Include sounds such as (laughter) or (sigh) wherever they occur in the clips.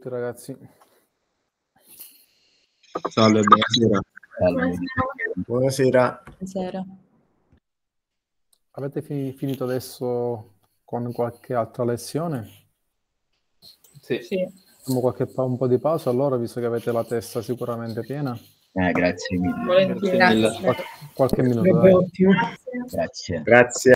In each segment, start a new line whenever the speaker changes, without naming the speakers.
tutti ragazzi. Salve, buonasera. Buonasera. buonasera. Avete fi- finito adesso con qualche altra lezione? Sì. sì. Facciamo qualche pa- un po' di pausa allora, visto che avete la testa sicuramente piena. Eh, grazie mille. Volentieri. Qualche, qualche minuto. Grazie. grazie. grazie.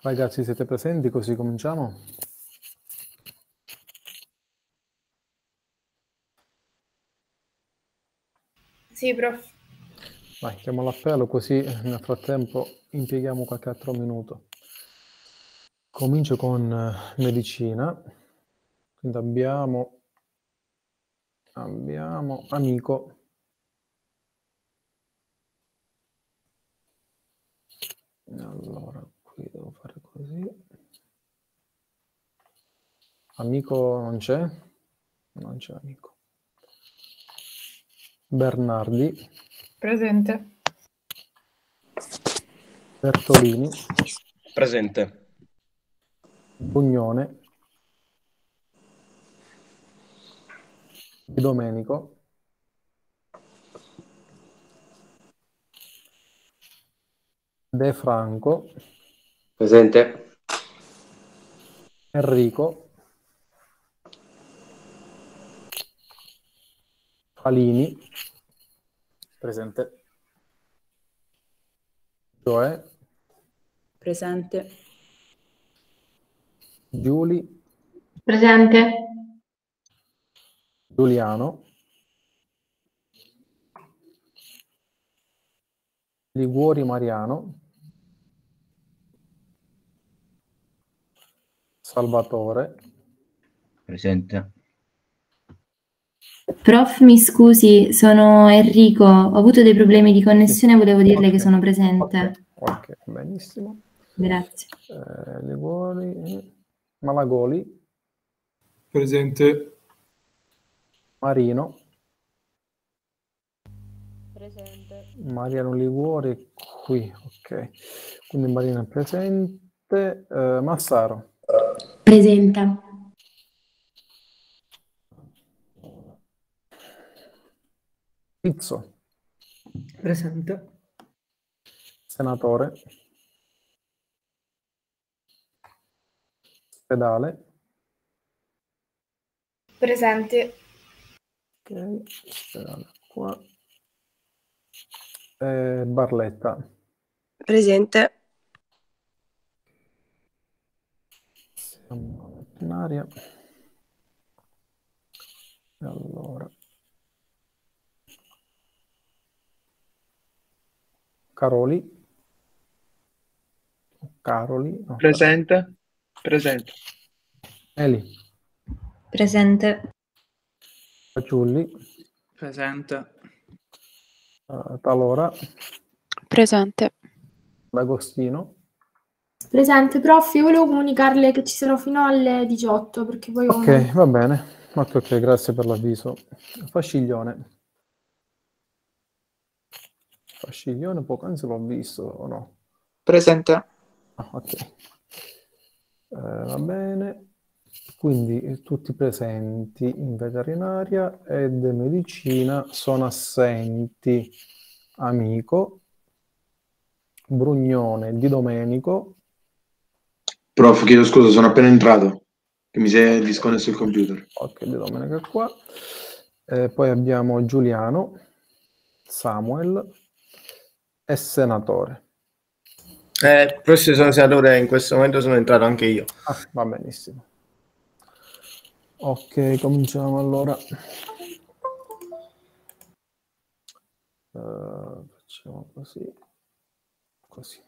Ragazzi, siete presenti così cominciamo? Sì, prof. Vai, chiamo l'appello così nel frattempo impieghiamo qualche altro minuto. Comincio con eh, medicina. Quindi abbiamo, abbiamo amico. Allora, qui devo fare così. Amico non c'è? Non c'è amico. Bernardi. Presente. Bertolini. Presente. Bugnone. Di Domenico. De Franco. Presente. Enrico. Falini. Presente. Joe. Presente. Giuli. Presente. Giuliano. Liguori Mariano. Salvatore. Presente. Prof, mi scusi, sono Enrico, ho avuto dei problemi di connessione, volevo dirle okay. che sono presente. Ok, okay. benissimo. Grazie. Eh, Liguori, Malagoli. Presente. Marino. Presente. Mariano Liguori qui, ok. Quindi Marino è presente. Eh, Massaro presenta. Pizzo. Presente. Senatore. Pedale. Presente. Ok, pedale qua. Eh, Barletta. Presente. Primaria. Allora. Caroli. Caroli. No, presente. Caroli. Presente. Eli. Presente. Faciulli. Presente. Uh, Talora. Presente. D'Agostino. Presente, prof, io volevo comunicarle che ci sarò fino alle 18 perché poi... Ok, va bene. Molto ok, grazie per l'avviso. Fasciglione. Fasciglione poco, anzi l'ho visto o no? Presente. Ah, ok. Eh, va bene. Quindi eh, tutti presenti in veterinaria ed medicina sono assenti. Amico, Brugnone di Domenico, Prof, chiedo scusa, sono appena entrato, che mi si è disconnesso il computer. Ok, di Domenica qua. Eh, poi abbiamo Giuliano, Samuel e Senatore. Eh, questo sono senatore, in questo momento sono entrato anche io. Ah, va benissimo. Ok, cominciamo allora. Uh, facciamo così. Così.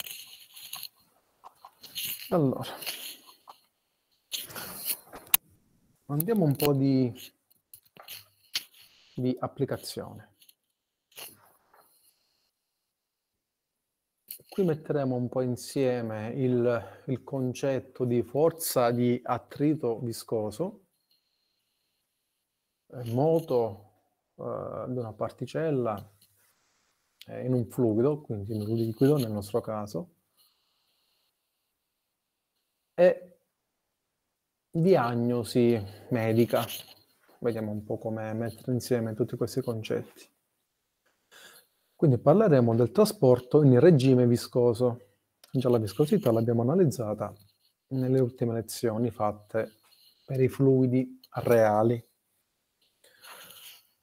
Allora, andiamo un po' di, di applicazione. Qui metteremo un po' insieme il, il concetto di forza di attrito viscoso, eh, moto eh, di una particella eh, in un fluido, quindi in un liquido nel nostro caso, e diagnosi medica. Vediamo un po' come mettere insieme tutti questi concetti. Quindi parleremo del trasporto in regime viscoso. Già la viscosità l'abbiamo analizzata nelle ultime lezioni fatte per i fluidi reali.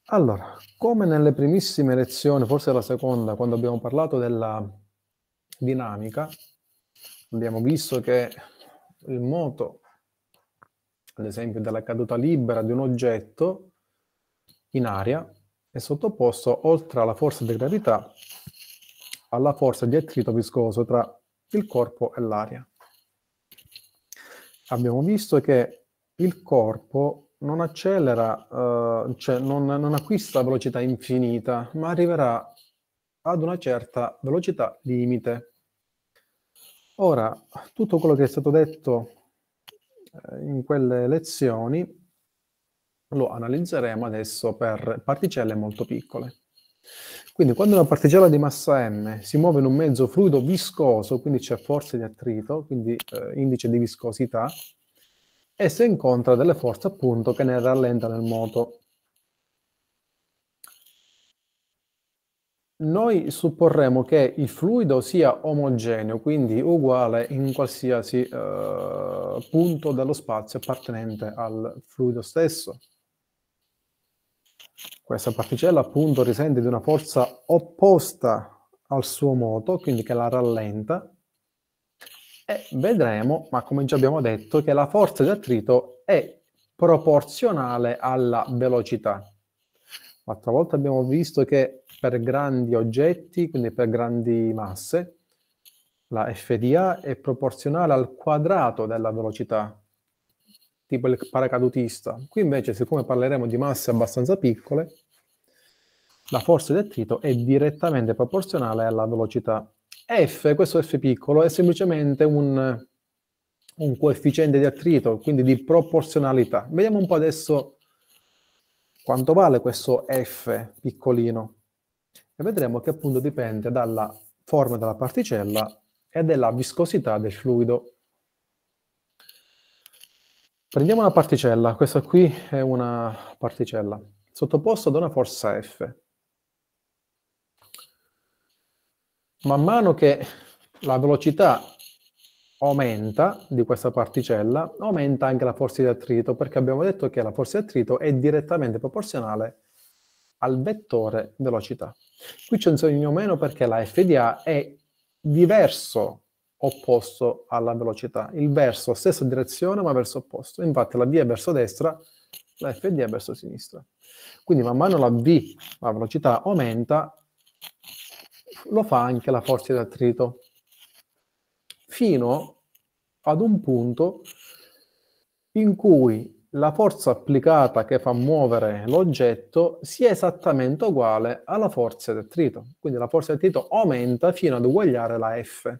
Allora, come nelle primissime lezioni, forse la seconda, quando abbiamo parlato della dinamica, abbiamo visto che il moto, ad esempio della caduta libera di un oggetto in aria, è sottoposto, oltre alla forza di gravità, alla forza di attrito viscoso tra il corpo e l'aria. Abbiamo visto che il corpo non accelera, eh, cioè non, non acquista velocità infinita, ma arriverà ad una certa velocità limite Ora, tutto quello che è stato detto eh, in quelle lezioni lo analizzeremo adesso per particelle molto piccole. Quindi quando una particella di massa m si muove in un mezzo fluido viscoso, quindi c'è forza di attrito, quindi eh, indice di viscosità, essa incontra delle forze appunto che ne rallentano il moto Noi supporremo che il fluido sia omogeneo, quindi uguale in qualsiasi eh, punto dello spazio appartenente al fluido stesso. Questa particella appunto risente di una forza opposta al suo moto, quindi che la rallenta, e vedremo, ma come già abbiamo detto, che la forza di attrito è proporzionale alla velocità. L'altra volta abbiamo visto che per grandi oggetti, quindi per grandi masse, la FDA è proporzionale al quadrato della velocità, tipo il paracadutista. Qui invece, siccome parleremo di masse abbastanza piccole, la forza di attrito è direttamente proporzionale alla velocità. F, questo F piccolo, è semplicemente un, un coefficiente di attrito, quindi di proporzionalità. Vediamo un po' adesso quanto vale questo F piccolino e vedremo che appunto dipende dalla forma della particella e della viscosità del fluido. Prendiamo una particella, questa qui è una particella, sottoposta ad una forza F. Man mano che la velocità aumenta di questa particella, aumenta anche la forza di attrito, perché abbiamo detto che la forza di attrito è direttamente proporzionale al vettore velocità. Qui c'è un segno meno perché la FDA è diverso opposto alla velocità. Il verso, stessa direzione, ma verso opposto. Infatti la V è verso destra, la FDA è verso sinistra. Quindi man mano la V, la velocità, aumenta, lo fa anche la forza di attrito, fino ad un punto in cui la forza applicata che fa muovere l'oggetto sia esattamente uguale alla forza del trito. Quindi la forza del trito aumenta fino ad uguagliare la F.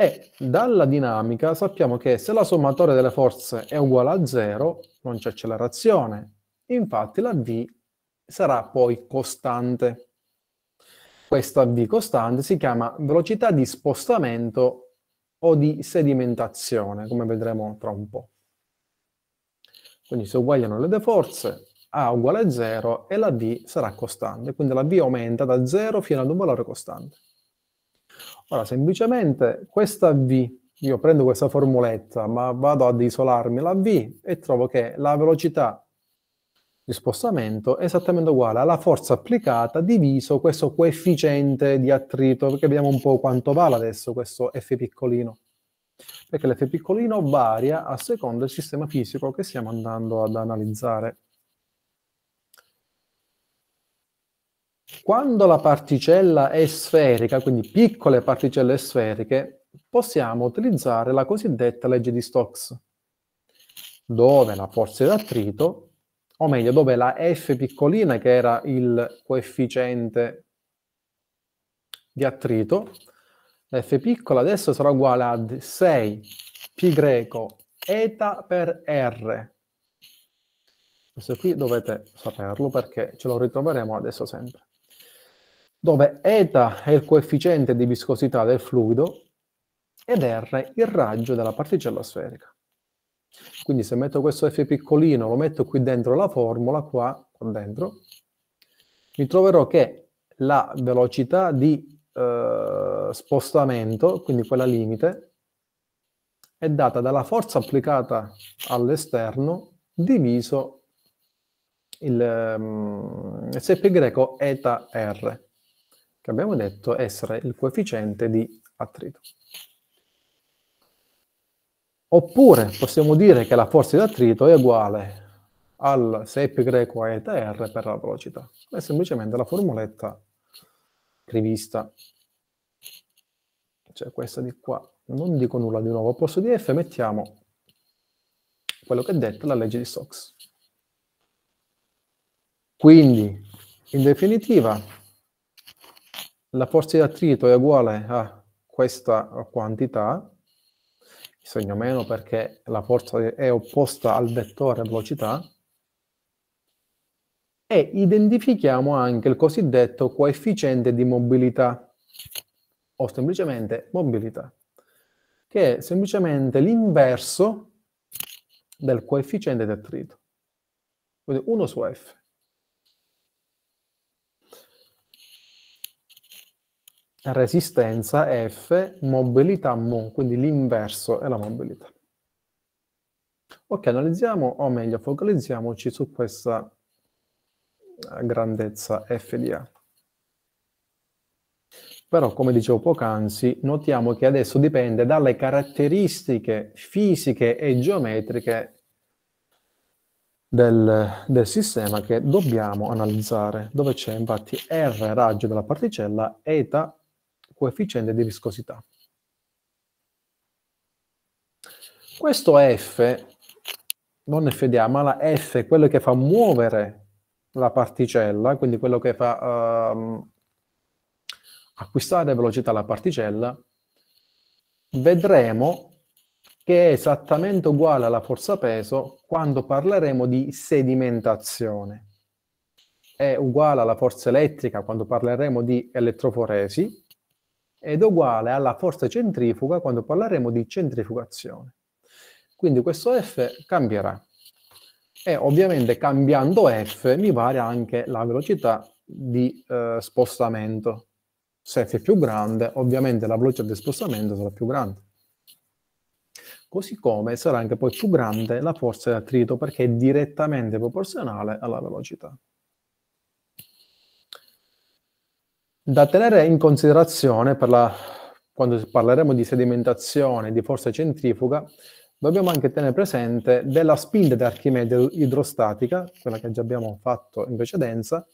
E dalla dinamica sappiamo che se la sommatoria delle forze è uguale a zero, non c'è accelerazione. Infatti la V sarà poi costante. Questa V costante si chiama velocità di spostamento o di sedimentazione, come vedremo tra un po'. Quindi se uguagliano le due forze, A uguale a 0 e la B sarà costante, quindi la B aumenta da 0 fino ad un valore costante. Ora, semplicemente questa V, io prendo questa formuletta, ma vado ad isolarmi la V e trovo che la velocità di spostamento è esattamente uguale alla forza applicata diviso questo coefficiente di attrito, perché vediamo un po' quanto vale adesso questo F piccolino perché l'F piccolino varia a seconda del sistema fisico che stiamo andando ad analizzare. Quando la particella è sferica, quindi piccole particelle sferiche, possiamo utilizzare la cosiddetta legge di Stokes, dove la forza di attrito, o meglio, dove la F piccolina, che era il coefficiente di attrito, f piccola adesso sarà uguale a 6 pi greco eta per r. Questo qui dovete saperlo perché ce lo ritroveremo adesso sempre. Dove eta è il coefficiente di viscosità del fluido ed r il raggio della particella sferica. Quindi se metto questo f piccolino, lo metto qui dentro la formula, qua, qua dentro, mi troverò che la velocità di eh, spostamento, quindi quella limite, è data dalla forza applicata all'esterno diviso il, um, ehm, SP greco eta R, che abbiamo detto essere il coefficiente di attrito. Oppure possiamo dire che la forza di attrito è uguale al se π greco eta R per la velocità. È semplicemente la formuletta rivista, cioè questa di qua, non dico nulla di nuovo, al posto di F mettiamo quello che è detto la legge di Stokes. Quindi, in definitiva, la forza di attrito è uguale a questa quantità, segno meno perché la forza è opposta al vettore velocità, e identifichiamo anche il cosiddetto coefficiente di mobilità o semplicemente mobilità, che è semplicemente l'inverso del coefficiente di attrito, quindi 1 su f. Resistenza F, mobilità mu, quindi l'inverso è la mobilità. Ok, analizziamo, o meglio focalizziamoci su questa grandezza f di A. Però, come dicevo poc'anzi, notiamo che adesso dipende dalle caratteristiche fisiche e geometriche del, del, sistema che dobbiamo analizzare, dove c'è infatti R raggio della particella, eta coefficiente di viscosità. Questo F, non F di A, ma la F, quello che fa muovere la particella, quindi quello che fa uh, acquistare velocità la particella, vedremo che è esattamente uguale alla forza peso quando parleremo di sedimentazione. È uguale alla forza elettrica quando parleremo di elettroforesi ed uguale alla forza centrifuga quando parleremo di centrifugazione. Quindi questo F cambierà e ovviamente cambiando f mi varia anche la velocità di eh, spostamento. Se f è più grande, ovviamente la velocità di spostamento sarà più grande. Così come sarà anche poi più grande la forza di attrito perché è direttamente proporzionale alla velocità. Da tenere in considerazione la, quando parleremo di sedimentazione e di forza centrifuga dobbiamo anche tenere presente della spinta di Archimede idrostatica, quella che già abbiamo fatto in precedenza,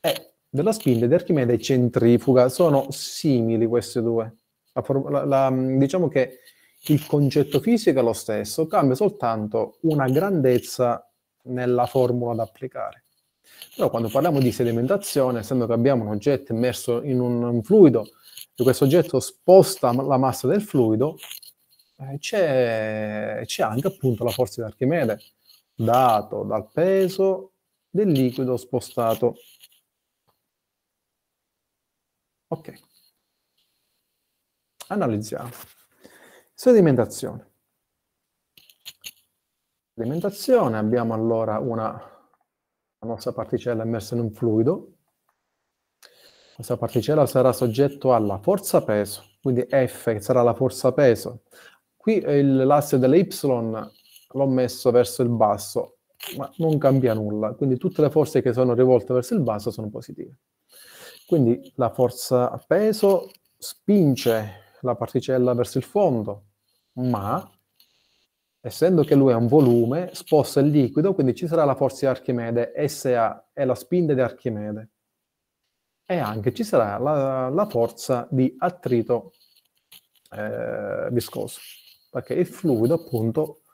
e della spinta di Archimede centrifuga. Sono simili queste due. La, la, diciamo che il concetto fisico è lo stesso, cambia soltanto una grandezza nella formula da applicare. Però quando parliamo di sedimentazione, essendo che abbiamo un oggetto immerso in un, un fluido e questo oggetto sposta la massa del fluido, eh, c'è, c'è anche appunto la forza di Archimede, dato dal peso del liquido spostato. Ok. Analizziamo. Sedimentazione. Sedimentazione, abbiamo allora una, la nostra particella immersa in un fluido. Questa particella sarà soggetta alla forza peso, quindi F che sarà la forza peso, Qui eh, l'asse dell'Y l'ho messo verso il basso, ma non cambia nulla, quindi tutte le forze che sono rivolte verso il basso sono positive. Quindi la forza a peso spinge la particella verso il fondo, ma essendo che lui ha un volume, sposta il liquido, quindi ci sarà la forza di Archimede, SA è la spinta di Archimede, e anche ci sarà la, la forza di attrito eh, viscoso perché il fluido appunto,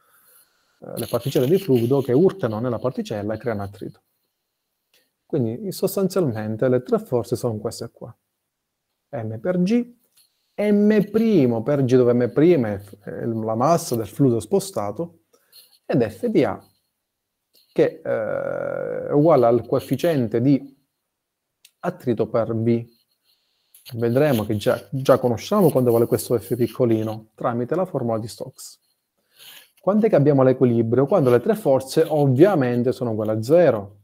eh, le particelle di fluido che urtano nella particella e creano attrito. Quindi sostanzialmente le tre forze sono queste qua. M per G, M' per G dove M' è la massa del fluido spostato, ed F di A che eh, è uguale al coefficiente di attrito per B vedremo che già, già conosciamo quando vale questo f piccolino tramite la formula di Stokes. Quando è che abbiamo l'equilibrio? Quando le tre forze ovviamente sono uguali a zero.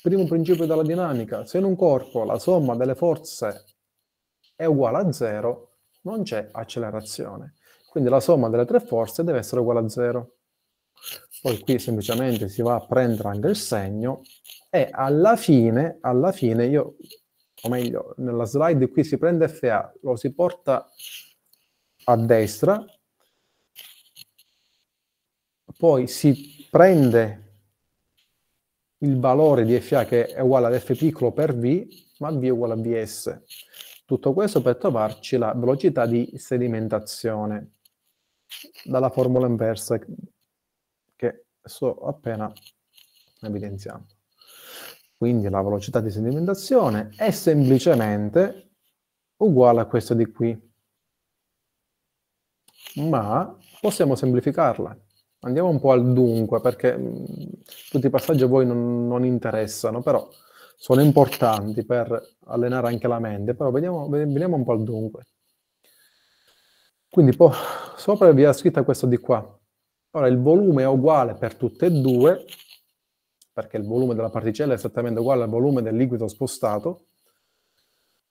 Primo principio della dinamica, se in un corpo la somma delle forze è uguale a zero, non c'è accelerazione. Quindi la somma delle tre forze deve essere uguale a zero. Poi qui semplicemente si va a prendere anche il segno e alla fine, alla fine io o meglio, nella slide qui si prende FA, lo si porta a destra, poi si prende il valore di FA che è uguale ad F piccolo per V, ma V è uguale a Vs. Tutto questo per trovarci la velocità di sedimentazione dalla formula inversa che sto appena evidenziando quindi la velocità di sedimentazione, è semplicemente uguale a questa di qui. Ma possiamo semplificarla. Andiamo un po' al dunque, perché mm, tutti i passaggi a voi non, non interessano, però sono importanti per allenare anche la mente, però vediamo, vediamo un po' al dunque. Quindi sopra vi è scritta questo di qua. Ora il volume è uguale per tutte e due, perché il volume della particella è esattamente uguale al volume del liquido spostato,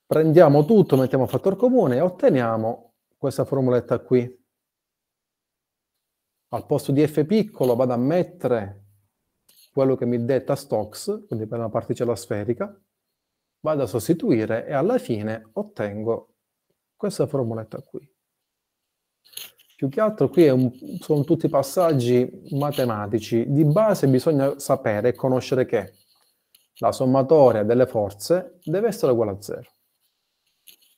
prendiamo tutto, mettiamo fattore comune e otteniamo questa formuletta qui. Al posto di f piccolo vado a mettere quello che mi detta Stokes, quindi per una particella sferica, vado a sostituire e alla fine ottengo questa formuletta qui. Più che altro qui un, sono tutti passaggi matematici. Di base bisogna sapere e conoscere che la sommatoria delle forze deve essere uguale a 0.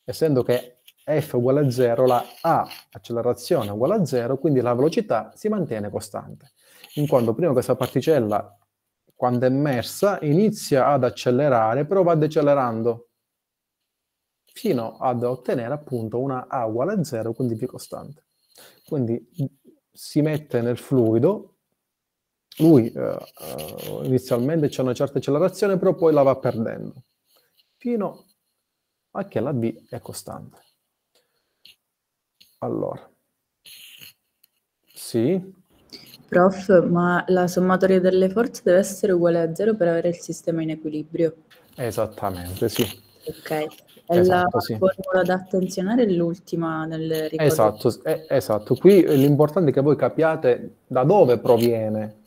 Essendo che f uguale a 0, la a accelerazione è uguale a 0, quindi la velocità si mantiene costante. In quanto prima questa particella, quando è immersa, inizia ad accelerare, però va decelerando fino ad ottenere appunto una a uguale a 0, quindi più costante. Quindi mm, si mette nel fluido, lui eh, eh, inizialmente c'è una certa accelerazione, però poi la va perdendo, fino a che la B è costante. Allora, sì. Prof, ma la sommatoria delle forze deve essere uguale a zero per avere il sistema in equilibrio? Esattamente, sì. Ok è esatto, la sì. formula da attenzionare è l'ultima nel ricordo. Esatto, è, eh, esatto, qui l'importante è che voi capiate da dove proviene.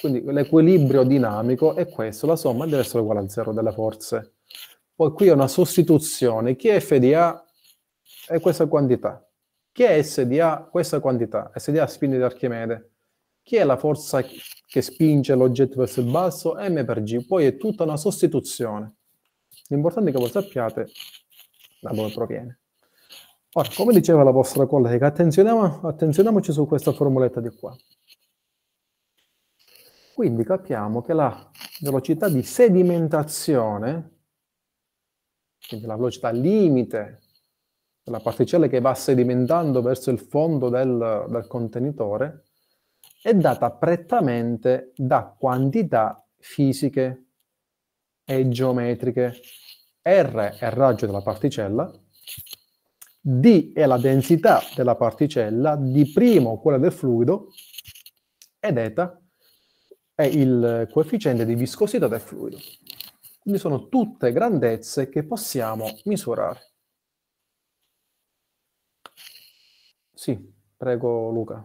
Quindi l'equilibrio dinamico è questo, la somma deve essere uguale a zero delle forze. Poi qui è una sostituzione, chi è F di A è questa quantità, chi è S di A questa quantità, S di A spinge di Archimede, chi è la forza che spinge l'oggetto verso il basso, M per G, poi è tutta una sostituzione. L'importante è che voi sappiate da dove proviene. Ora, come diceva la vostra collega, attenzioniamoci su questa formuletta di qua. Quindi capiamo che la velocità di sedimentazione, quindi la velocità limite della particella che va sedimentando verso il fondo del, del contenitore, è data prettamente da quantità fisiche e geometriche R è il raggio della particella, D è la densità della particella, D' quella del fluido, ed eta è il coefficiente di viscosità del fluido. Quindi sono tutte grandezze che possiamo misurare. Sì, prego Luca.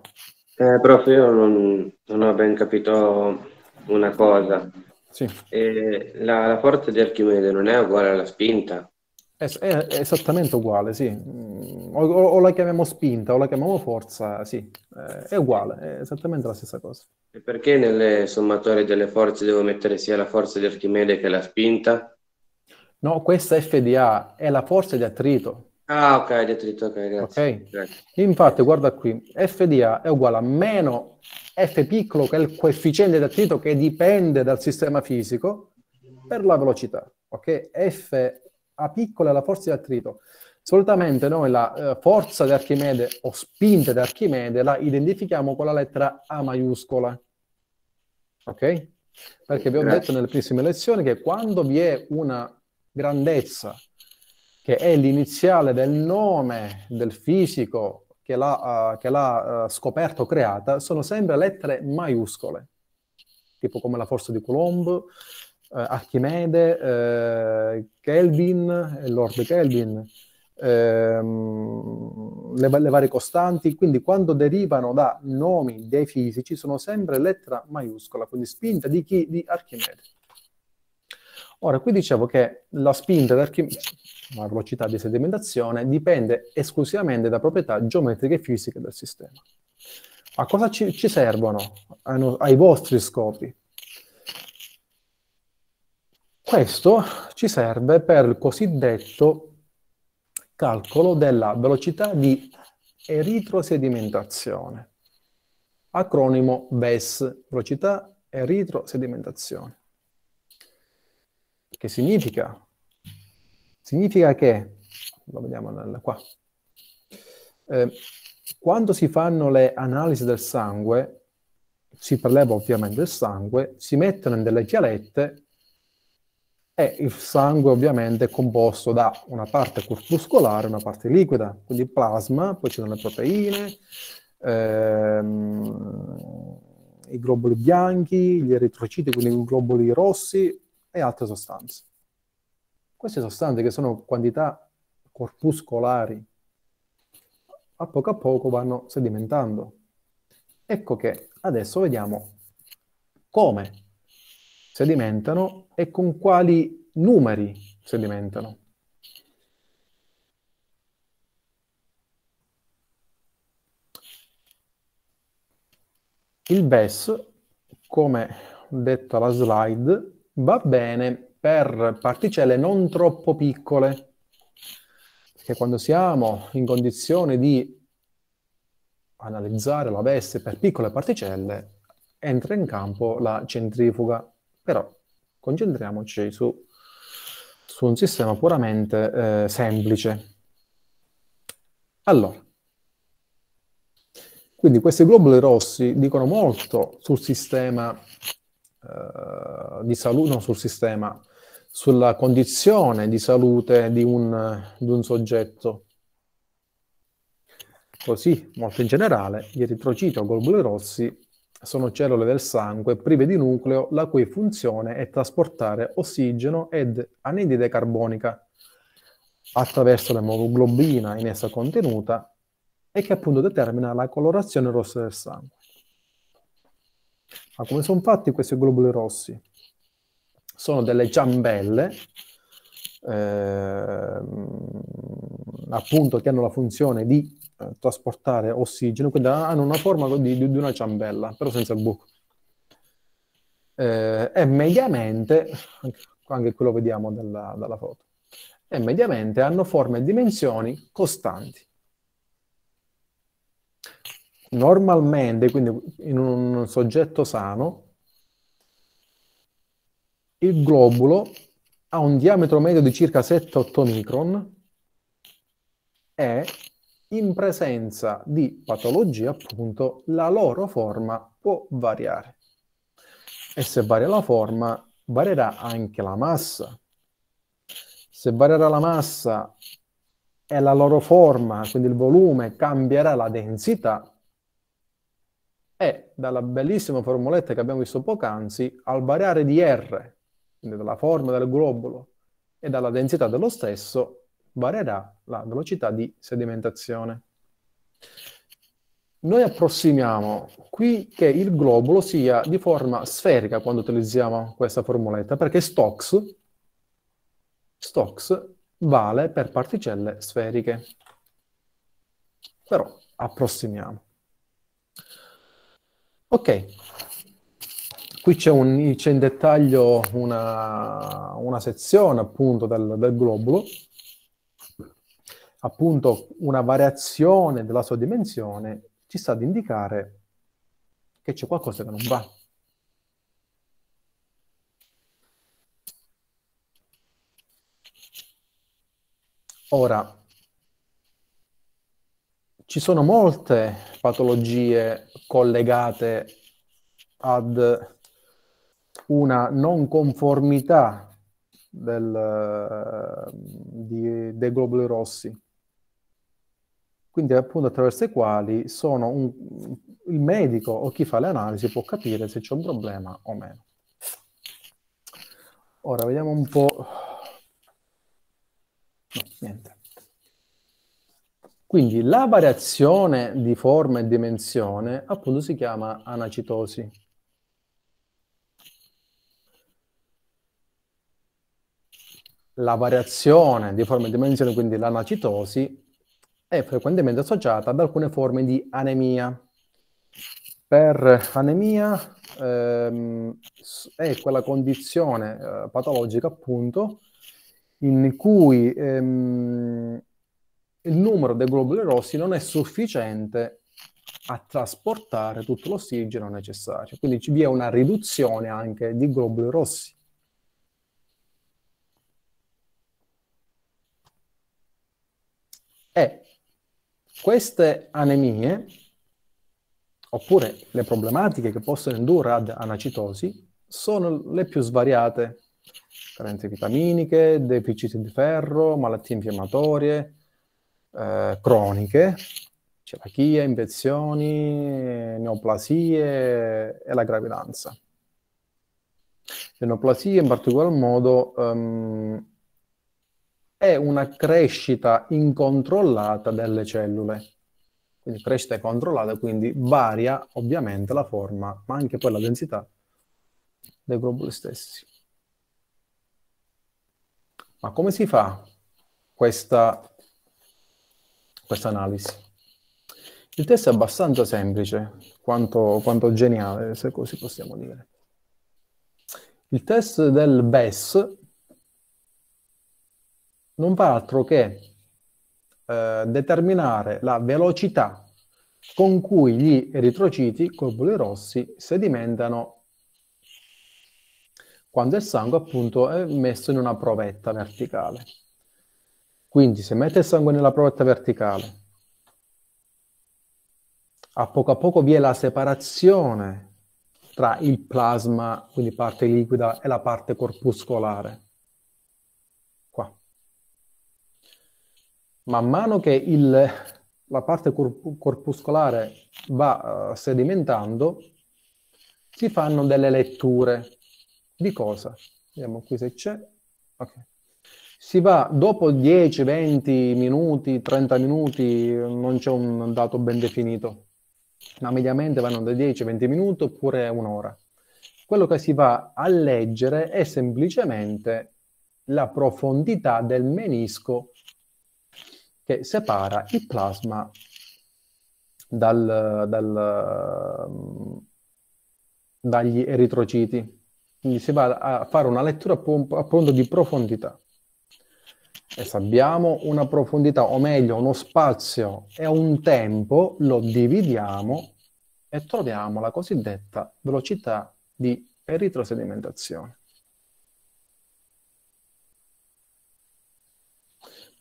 Eh, prof, io non, non ho ben capito una cosa. Sì. Eh, la, la, forza di Archimede non è uguale alla spinta? È, è, è esattamente uguale, sì. Mm, o, o, la chiamiamo spinta o la chiamiamo forza, sì, eh, è uguale, è esattamente la stessa cosa. E perché nelle sommatorie delle forze devo mettere sia la forza di Archimede che la spinta? No, questa FDA è la forza di attrito. Ah, ok, di attrito, ok, grazie. Okay. Infatti, guarda qui, FDA è uguale a meno F piccolo, che è il coefficiente di attrito che dipende dal sistema fisico, per la velocità. Ok? F a piccola è la forza di attrito. Solitamente noi la eh, forza di Archimede o spinta di Archimede la identifichiamo con la lettera A maiuscola. Ok? Perché vi ho Grazie. detto nelle prime lezioni che quando vi è una grandezza che è l'iniziale del nome del fisico che l'ha, uh, che l'ha uh, eh, scoperta creata sono sempre lettere maiuscole, tipo come la forza di Colombo, eh, Archimede, eh, Kelvin, Lord Kelvin, ehm, le, le, varie costanti, quindi quando derivano da nomi dei fisici sono sempre lettera maiuscola, quindi spinta di chi? Di Archimede. Ora, qui dicevo che la spinta la velocità di sedimentazione dipende esclusivamente da proprietà geometriche e fisiche del sistema. A cosa ci, ci servono? Ai, vostri scopi. Questo ci serve per il cosiddetto calcolo della velocità di eritrosedimentazione, acronimo VES, velocità eritrosedimentazione. Che significa? Significa che, lo vediamo qua, eh, quando si fanno le analisi del sangue, si preleva ovviamente il sangue, si mettono in delle chialette e il sangue ovviamente è composto da una parte corpuscolare e una parte liquida, quindi plasma, poi ci sono le proteine, ehm, i globuli bianchi, gli eritrociti, quindi i globuli rossi, e altre sostanze. Queste sostanze che sono quantità corpuscolari, a poco a poco vanno sedimentando. Ecco che adesso vediamo come sedimentano e con quali numeri sedimentano. Il BES, come detto alla slide, va bene per particelle non troppo piccole, perché quando siamo in condizione di analizzare la veste per piccole particelle, entra in campo la centrifuga. Però concentriamoci su, su un sistema puramente eh, semplice. Allora, quindi questi globuli rossi dicono molto sul sistema eh, di salute, non sul sistema, sulla condizione di salute di un, di un soggetto. Così, molto in generale, gli eritrociti o globuli rossi sono cellule del sangue prive di nucleo la cui funzione è trasportare ossigeno ed anidride carbonica attraverso l'emoglobina in essa contenuta e che appunto determina la colorazione rossa del sangue. Ma come sono fatti questi globuli rossi? Sono delle ciambelle, eh, appunto, che hanno la funzione di eh, trasportare ossigeno, quindi hanno una forma di, di una ciambella, però senza il buco. Eh, e mediamente, anche, qui lo vediamo dalla, dalla foto, e mediamente hanno forme e dimensioni costanti normalmente, quindi in un soggetto sano, il globulo ha un diametro medio di circa 7-8 micron e in presenza di patologie, appunto, la loro forma può variare. E se varia la forma, varierà anche la massa. Se varierà la massa e la loro forma, quindi il volume, cambierà la densità, è dalla bellissima formuletta che abbiamo visto poc'anzi al variare di R, quindi dalla forma del globulo e dalla densità dello stesso, varierà la velocità di sedimentazione. Noi approssimiamo qui che il globulo sia di forma sferica quando utilizziamo questa formuletta, perché Stokes, Stokes vale per particelle sferiche. Però approssimiamo. Ok, qui c'è, un, c'è in dettaglio una, una sezione appunto del, del, globulo, appunto una variazione della sua dimensione ci sta ad indicare che c'è qualcosa che non va. Ora, ci sono molte patologie collegate ad una non conformità del, eh, di, dei globuli rossi, quindi appunto attraverso i quali un, il medico o chi fa le analisi può capire se c'è un problema o meno. Ora vediamo un po'... No, niente. Quindi la variazione di forma e dimensione appunto si chiama anacitosi. La variazione di forma e dimensione, quindi l'anacitosi, è frequentemente associata ad alcune forme di anemia. Per anemia ehm, è quella condizione eh, patologica appunto in cui ehm, il numero dei globuli rossi non è sufficiente a trasportare tutto l'ossigeno necessario. Quindi vi è una riduzione anche di globuli rossi. E queste anemie, oppure le problematiche che possono indurre ad anacitosi, sono le più svariate. Carenze vitaminiche, deficit di ferro, malattie infiammatorie, eh, croniche, celiachia, infezioni, neoplasie e la gravidanza. Le neoplasie in particolar modo um, è una crescita incontrollata delle cellule, quindi crescita controllata, quindi varia ovviamente la forma, ma anche poi la densità dei globuli stessi. Ma come si fa questa questa analisi. Il test è abbastanza semplice quanto, quanto geniale, se così possiamo dire. Il test del BES non fa altro che eh, determinare la velocità con cui gli eritrociti, globuli rossi, sedimentano quando il sangue appunto è messo in una provetta verticale. Quindi se mette il sangue nella provetta verticale, a poco a poco vi è la separazione tra il plasma, quindi parte liquida, e la parte corpuscolare. Qua. Man mano che il, la parte corpuscolare va eh, sedimentando, si fanno delle letture. Di cosa? Vediamo qui se c'è. Ok si va dopo 10, 20 minuti, 30 minuti, non c'è un dato ben definito, ma mediamente vanno da 10, 20 minuti oppure un'ora. Quello che si va a leggere è semplicemente la profondità del menisco che separa il plasma dal, dal, dagli eritrociti. Quindi si va a fare una lettura appunto di profondità. Adesso abbiamo una profondità, o meglio, uno spazio e un tempo, lo dividiamo e troviamo la cosiddetta velocità di eritrosedimentazione.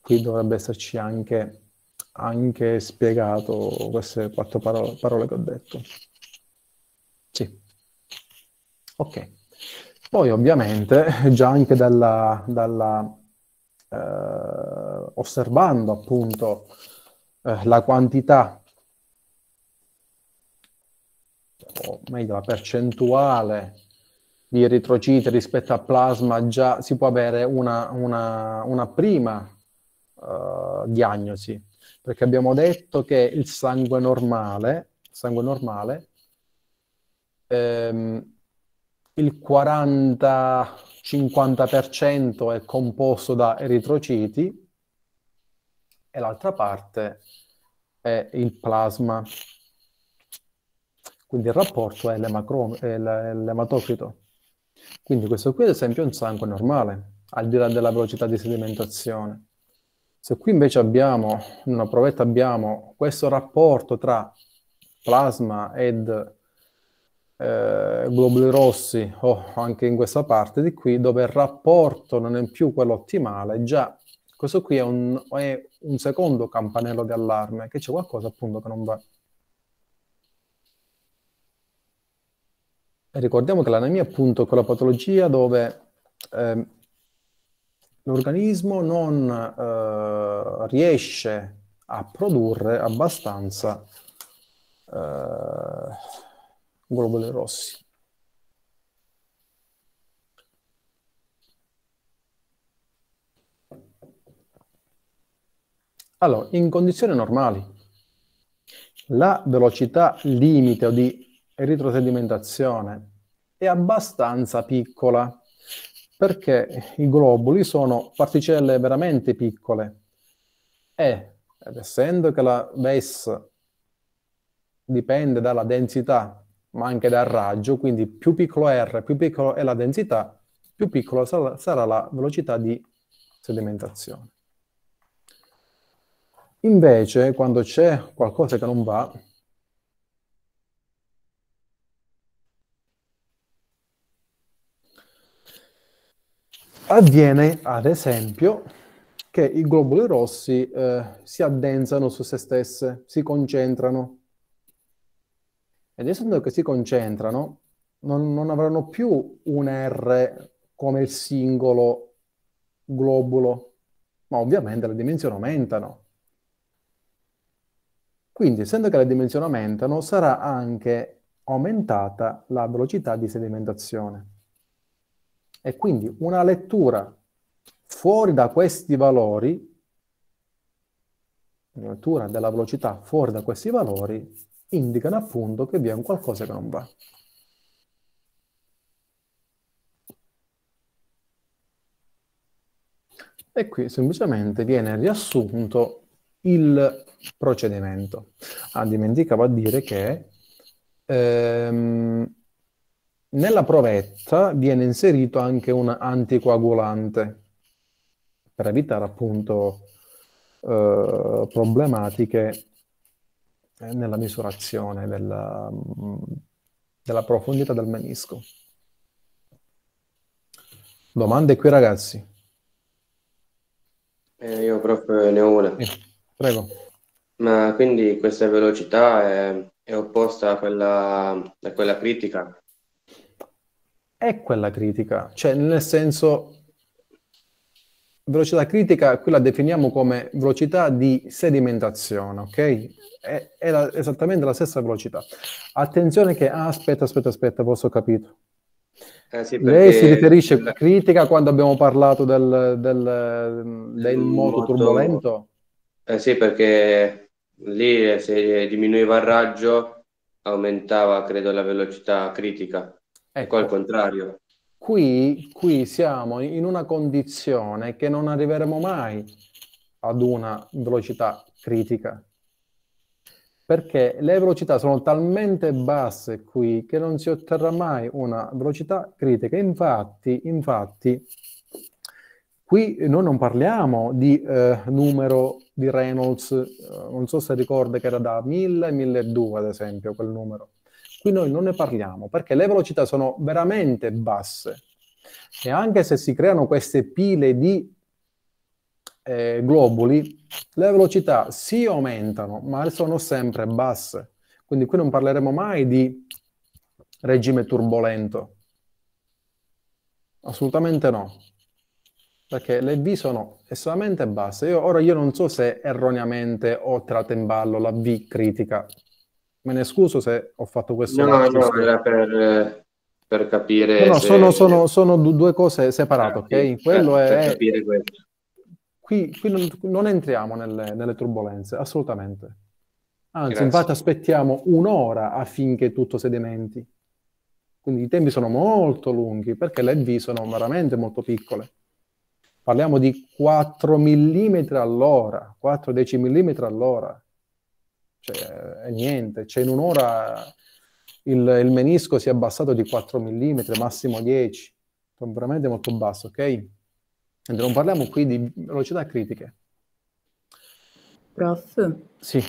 Qui dovrebbe esserci anche, anche spiegato queste quattro parole, parole che ho detto. Sì. Ok. Poi ovviamente già anche dalla, dalla eh, osservando appunto eh, la quantità, o meglio la percentuale di eritrociti rispetto a plasma, già si può avere una, una, una prima eh, diagnosi, perché abbiamo detto che il sangue normale, sangue normale ehm, il 40-50% è composto da eritrociti e l'altra parte è il plasma. Quindi il rapporto è, è l'ematocrito. Quindi questo qui ad esempio è un sangue normale, al di là della velocità di sedimentazione. Se qui invece abbiamo, in una provetta abbiamo questo rapporto tra plasma ed eh, globuli rossi o oh, anche in questa parte di qui, dove il rapporto non è più quello ottimale, già questo qui è un, è un secondo campanello di allarme, che c'è qualcosa appunto che non va. E ricordiamo che l'anemia appunto è quella patologia dove eh, l'organismo non eh, riesce a produrre abbastanza eh, globuli rossi. Allora, in condizioni normali, la velocità limite di eritrosedimentazione è abbastanza piccola perché i globuli sono particelle veramente piccole e, ed essendo che la VES dipende dalla densità ma anche dal raggio, quindi più piccolo r, più piccola è la densità, più piccola sarà, sarà la velocità di sedimentazione. Invece, quando c'è qualcosa che non va, avviene, ad esempio, che i globuli rossi eh, si addensano su se stesse, si concentrano, ed essendo che si concentrano, non, non avranno più un R come il singolo globulo, ma ovviamente le dimensioni aumentano. Quindi, essendo che le dimensioni aumentano, sarà anche aumentata la velocità di sedimentazione. E quindi una lettura fuori da questi valori, una lettura della velocità fuori da questi valori, indicano appunto che vi è un qualcosa che non va. E qui semplicemente viene riassunto il procedimento. Ah, dimenticavo a dire che ehm, nella provetta viene inserito anche un anticoagulante per evitare appunto eh, problematiche eh, nella misurazione della, mm, della profondità del menisco. Domande qui ragazzi? Eh, io proprio eh, ne ho una. Sì, prego. Ma quindi questa velocità è, è opposta a quella, a quella critica? È quella critica, cioè nel senso velocità critica qui la definiamo come velocità di sedimentazione, ok? È, è la, esattamente la stessa velocità. Attenzione che, ah, aspetta, aspetta, aspetta, forse ho capito. Eh sì, Lei si riferisce a critica quando abbiamo parlato del, del, del moto, moto turbolento? Eh sì, perché lì eh, se diminuiva il raggio aumentava, credo, la velocità critica. Ecco. Qua al contrario. Qui, qui siamo in una condizione che non arriveremo mai ad una velocità critica, perché le velocità sono talmente basse qui che non si otterrà mai una velocità critica. Infatti, infatti qui noi non parliamo di eh, numero di Reynolds, eh, non so se ricorda che era da 1000 a 1200 ad esempio quel numero. Qui noi non ne parliamo perché le velocità sono veramente basse e anche se si creano queste pile di eh, globuli, le velocità si aumentano ma sono sempre basse. Quindi qui non parleremo mai di regime turbolento. Assolutamente no perché le V sono estremamente basse. Io, ora io non so se erroneamente ho tratto in ballo la V critica, Me ne scuso se ho fatto questo. No, no, no, era per, per capire. No, no se... sono, sono, sono, due cose separate, ok? Eh, Quello per, certo, è. Per capire questo. Qui, qui non, non, entriamo nelle, nelle turbulenze, assolutamente. Anzi, Grazie. infatti aspettiamo un'ora affinché tutto sedimenti. Quindi i tempi sono molto lunghi perché le V sono veramente molto piccole. Parliamo di 4 mm all'ora, 4-10 mm all'ora cioè, è niente, cioè in un'ora il, il, menisco si è abbassato di 4 mm, massimo 10, veramente molto basso, ok? Non parliamo qui di velocità critiche. Prof? Sì.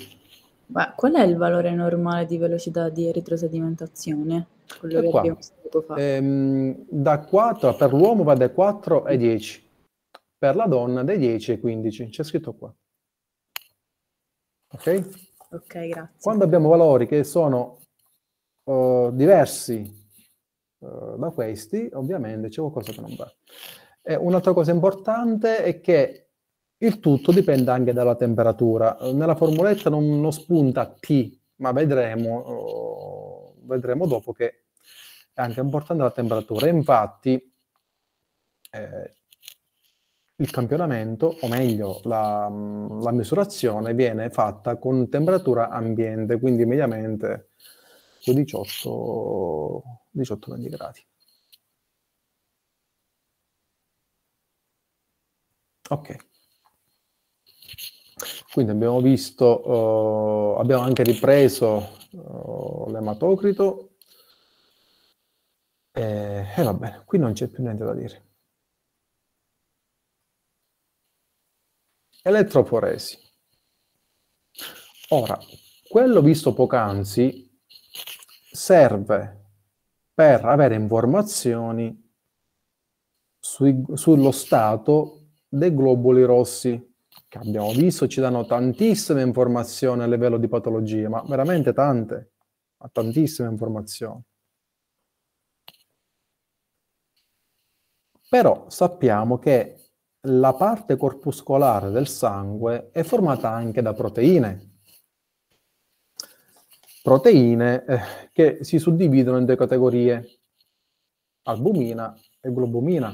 Ma qual è il valore normale di velocità di retrosedimentazione? Quello è che qua. Ehm, da 4, per l'uomo va da 4 a 10, per la donna dai 10 ai 15, c'è scritto qua. Ok? Ok, grazie. Quando abbiamo valori che sono uh, diversi uh, da questi, ovviamente c'è qualcosa che non va. E un'altra cosa importante è che il tutto dipende anche dalla temperatura. Nella formuletta non, non spunta T, ma vedremo, uh, vedremo dopo che è anche importante la temperatura. Infatti, eh, il campionamento, o meglio la, mm, la misurazione, viene fatta con temperatura ambiente, quindi mediamente 18, 18-20 gradi. Ok. Quindi abbiamo visto, uh, abbiamo anche ripreso uh, l'ematocrito e, eh, e va bene, qui non c'è più niente da dire. elettroforesi. Ora, quello visto poc'anzi serve per avere informazioni sui, sullo stato dei globuli rossi che abbiamo visto ci danno tantissime informazioni a livello di patologie, ma veramente tante, ma tantissime informazioni. Però sappiamo che la parte corpuscolare del sangue è formata anche da proteine. Proteine eh, che si suddividono in due categorie, albumina e globumina.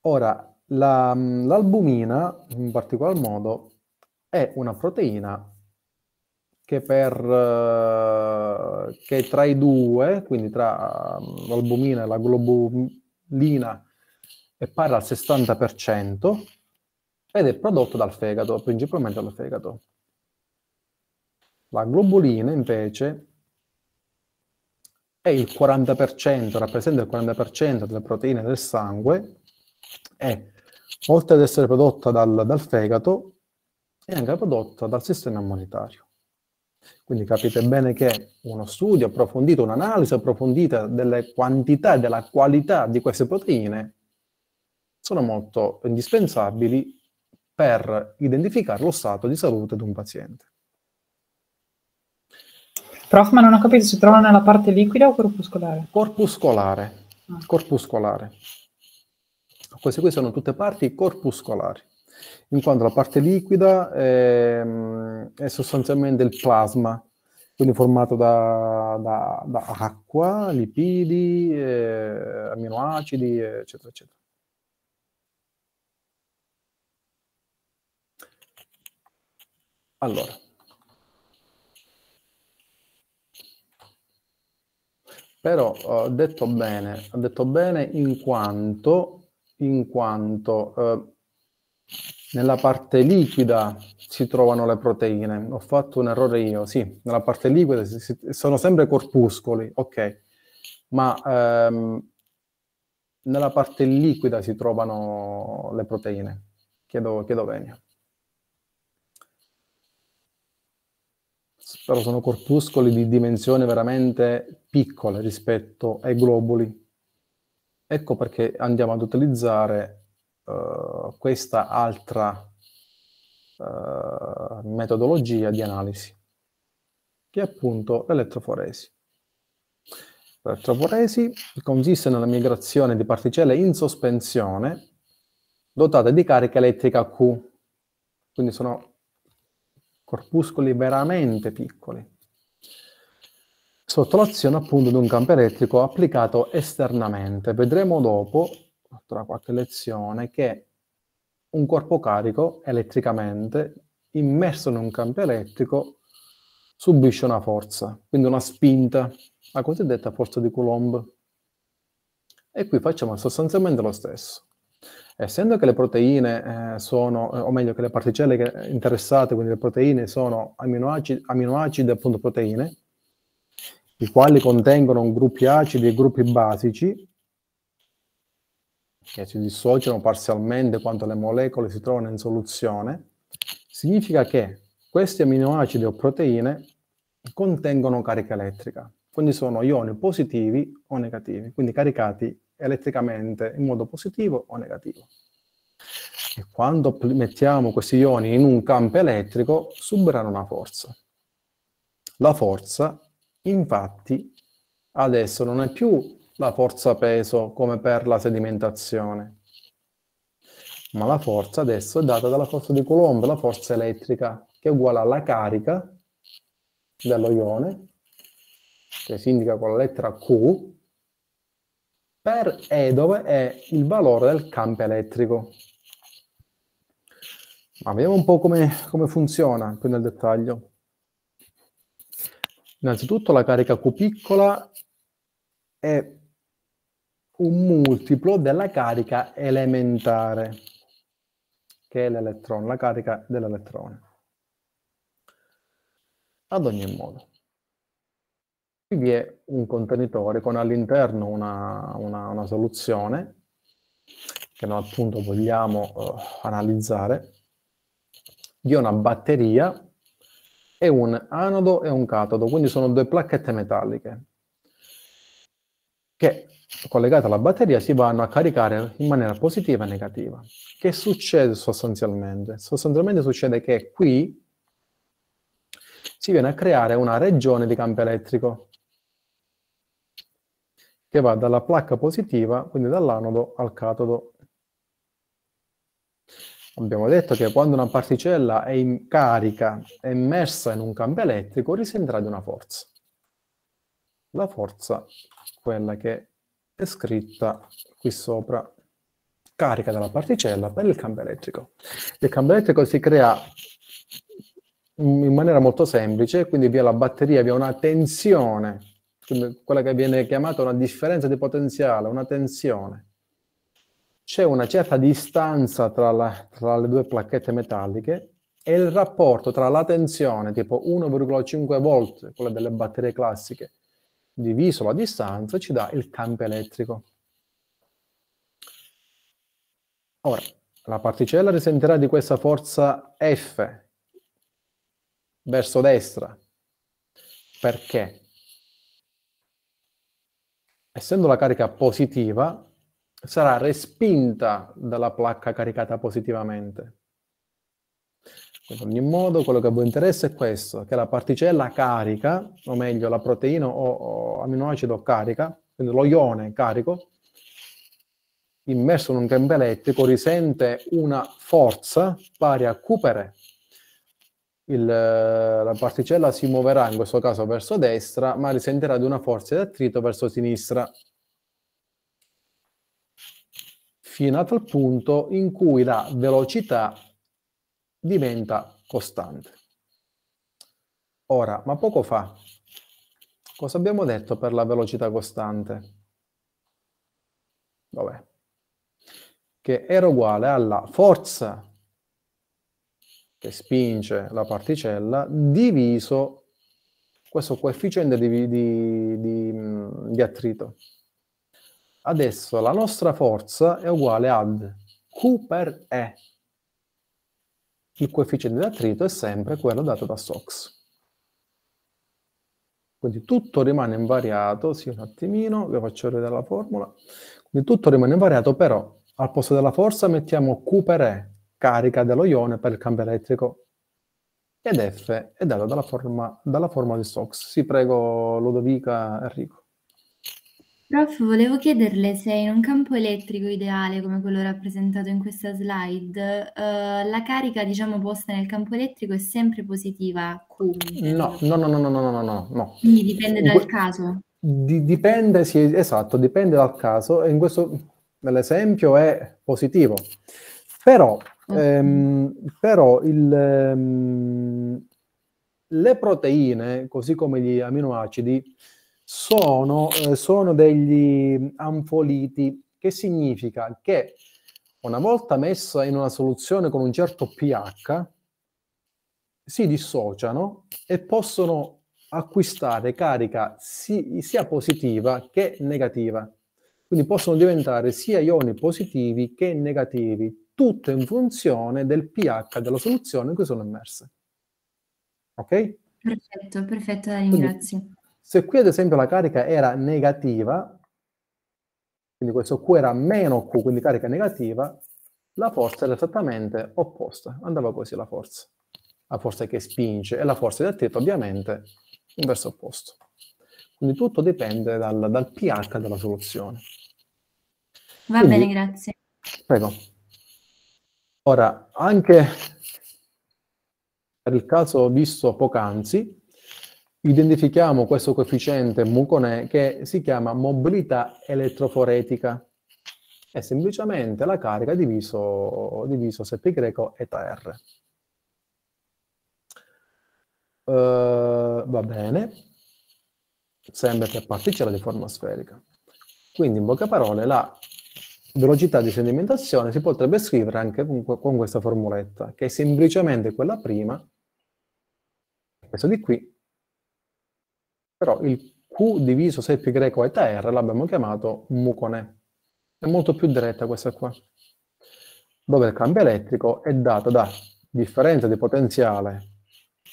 Ora, mm, l'albumina in particolar modo è una proteina che, per, eh, che tra i due, quindi tra mm, l'albumina e la globulina, è pari al 60% ed è prodotto dal fegato, principalmente dal fegato. La globulina invece è il 40%, rappresenta il 40% delle proteine del sangue e oltre ad essere prodotta dal, dal fegato è anche prodotta dal sistema immunitario. Quindi capite bene che uno studio approfondito, un'analisi approfondita delle quantità e della qualità di queste proteine sono molto indispensabili per identificare lo stato di salute di un paziente. Prof, ma non ho capito, si trova nella parte liquida o corpuscolare? Corpuscolare. Ah. Corpuscolare. Queste qui sono tutte parti corpuscolari in quanto la parte liquida è, mm, è sostanzialmente il plasma, quindi formato da, da, da acqua, lipidi, eh, aminoacidi, eccetera, eccetera. Allora. Però ho detto bene, ho detto bene in quanto, in quanto eh, nella parte liquida si trovano le proteine. Ho fatto un errore io, sì, nella parte liquida si, si, sono sempre corpuscoli, ok, ma ehm, nella parte liquida si trovano le proteine. Chiedo, chiedo venia. Però sono corpuscoli di dimensione veramente piccole rispetto ai globuli. Ecco perché andiamo ad utilizzare uh, questa altra uh, metodologia di analisi, che è appunto l'elettroforesi. L'elettroforesi consiste nella migrazione di particelle in sospensione dotate di carica elettrica Q, quindi sono corpuscoli veramente piccoli, sotto l'azione appunto di un campo elettrico applicato esternamente. Vedremo dopo tra qualche lezione che un corpo carico elettricamente immerso in un campo elettrico subisce una forza, quindi una spinta, la cosiddetta forza di Coulomb. E qui facciamo sostanzialmente lo stesso. Essendo che le proteine eh, sono, eh, o meglio che le particelle che interessate, quindi le proteine, sono aminoacidi, aminoacidi appunto proteine, i quali contengono gruppi acidi e gruppi basici, che si dissociano parzialmente quando le molecole si trovano in soluzione, significa che questi aminoacidi o proteine contengono carica elettrica, quindi sono ioni positivi o negativi, quindi caricati elettricamente in modo positivo o negativo. E quando mettiamo questi ioni in un campo elettrico subiranno una forza. La forza, infatti, adesso non è più la forza peso come per la sedimentazione. Ma la forza adesso è data dalla forza di Coulomb, la forza elettrica, che è uguale alla carica dello ione, che si indica con la lettera Q, per E dove è il valore del campo elettrico. Ma vediamo un po' come, come funziona più nel dettaglio. Innanzitutto la carica Q piccola è un multiplo della carica elementare, che è l'elettrone, la carica dell'elettrone. Ad ogni modo, qui vi è un contenitore con all'interno una, una, una, soluzione che noi appunto vogliamo uh, analizzare, di una batteria e un anodo e un catodo, quindi sono due placchette metalliche che collegate alla batteria si vanno a caricare in maniera positiva e negativa. Che succede sostanzialmente? Sostanzialmente succede che qui si viene a creare una regione di campo elettrico che va dalla placca positiva, quindi dall'anodo al catodo. Abbiamo detto che quando una particella è in carica, è immersa in un campo elettrico, risentirà di una forza. La forza, quella che è scritta qui sopra carica della particella per il campo elettrico. Il campo elettrico si crea in maniera molto semplice, quindi via la batteria, via una tensione, quella che viene chiamata una differenza di potenziale, una tensione. C'è una certa distanza tra, la, tra le due placchette metalliche e il rapporto tra la tensione, tipo 1,5 volt, quella delle batterie classiche, diviso la distanza ci dà il campo elettrico. Ora, la particella risentirà di questa forza F verso destra. Perché? Essendo la carica positiva, sarà respinta dalla placca caricata positivamente. Quindi, in ogni modo, quello che a voi interessa è questo, che la particella carica, o meglio la proteina o, o aminoacido carica, quindi lo ione carico, immerso in un campo elettrico, risente una forza pari a cupere. Il, la particella si muoverà in questo caso verso destra, ma risenterà di una forza di attrito verso sinistra, fino a tal punto in cui la velocità diventa costante. Ora, ma poco fa, cosa abbiamo detto per la velocità costante? Vabbè, che era uguale alla forza che spinge la particella diviso questo coefficiente di, di, di, mm, di attrito. Adesso la nostra forza è uguale ad Q per E, il coefficiente di attrito è sempre quello dato da SOX. Quindi tutto rimane invariato, sì un attimino, vi faccio vedere la formula. Quindi tutto rimane invariato, però al posto della forza mettiamo Q per E, carica dello ione per il cambio elettrico, ed F è dato dalla forma, dalla forma di Sox. Si prego Ludovica Enrico. Prof, volevo chiederle se in un campo elettrico ideale come quello rappresentato in questa slide, eh, la carica, diciamo, posta nel campo elettrico è sempre positiva, No, no, no, no, no, no, no, no, no. Quindi dipende dal que- caso. Di- dipende, sì, esatto, dipende dal caso. E in questo l'esempio è positivo. Però, oh. ehm, però il, ehm, le proteine, così come gli aminoacidi, sono, eh, sono degli anfoliti, che significa che una volta messa in una soluzione con un certo pH, si dissociano e possono acquistare carica si, sia positiva che negativa. Quindi possono diventare sia ioni positivi che negativi, tutto in funzione del pH della soluzione in cui sono immerse. Ok? Perfetto, perfetto, la ringrazio. Quindi, se qui ad esempio la carica era negativa, quindi questo Q era meno Q, quindi carica negativa, la forza era esattamente opposta. Andava così la forza. La forza che spinge e la forza di attrito ovviamente in verso opposto. Quindi tutto dipende dal, dal pH della soluzione. Va quindi, bene, grazie. Prego. Ora, anche per il caso visto poc'anzi, identifichiamo questo coefficiente Muconè che si chiama mobilità elettroforetica. È semplicemente la carica diviso, diviso sepi greco eta R. Uh, va bene, sempre per particella di forma sferica. Quindi in poche parole la velocità di sedimentazione si potrebbe scrivere anche con, con questa formuletta, che è semplicemente quella prima, questo di qui, però il Q diviso 6 pi greco eta R l'abbiamo chiamato mucone. È molto più diretta questa qua, dove il cambio elettrico è dato da differenza di potenziale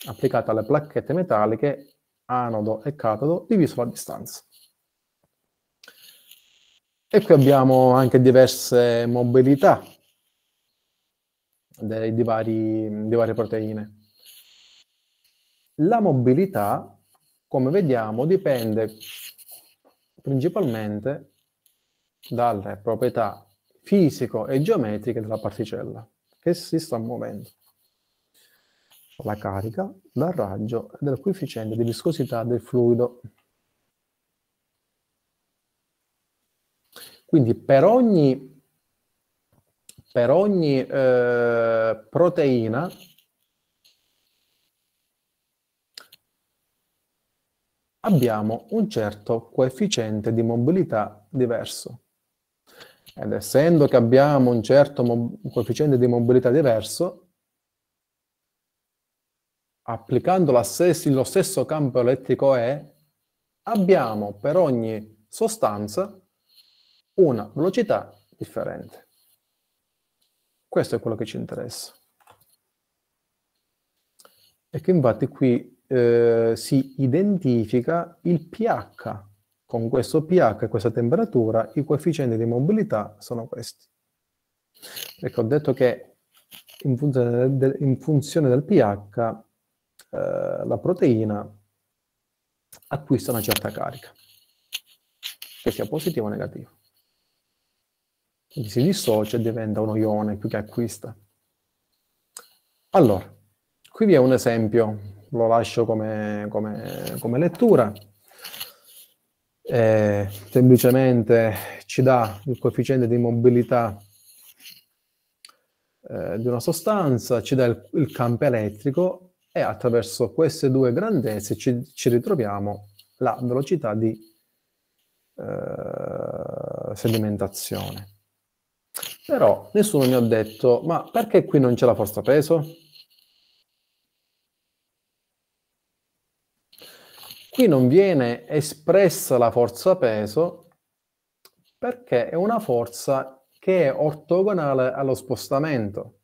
applicata alle placchette metalliche anodo e catodo diviso la distanza. E qui abbiamo anche diverse mobilità di, di varie proteine. La mobilità come vediamo, dipende principalmente dalle proprietà fisico e geometriche della particella che si sta muovendo, la carica, dal raggio e del coefficiente di viscosità del fluido. Quindi per ogni, per ogni eh, proteina abbiamo un certo coefficiente di mobilità diverso. Ed essendo che abbiamo un certo coefficiente di mobilità diverso, applicando lo stesso campo elettrico E, abbiamo per ogni sostanza una velocità differente. Questo è quello che ci interessa. E che infatti qui eh, si identifica il pH. Con questo pH e questa temperatura i coefficienti di mobilità sono questi. Ecco, ho detto che in funzione del, in funzione del pH eh, la proteina acquista una certa carica, che sia positiva o negativa. Quindi si dissocia e diventa uno ione più che acquista. Allora, qui vi è un esempio lo lascio come, come, come lettura. E eh, semplicemente ci dà il coefficiente di mobilità eh, di una sostanza, ci dà il, il, campo elettrico e attraverso queste due grandezze ci, ci ritroviamo la velocità di eh, sedimentazione. Però nessuno mi ha detto, ma perché qui non c'è la forza peso? Qui non viene espressa la forza peso perché è una forza che è ortogonale allo spostamento.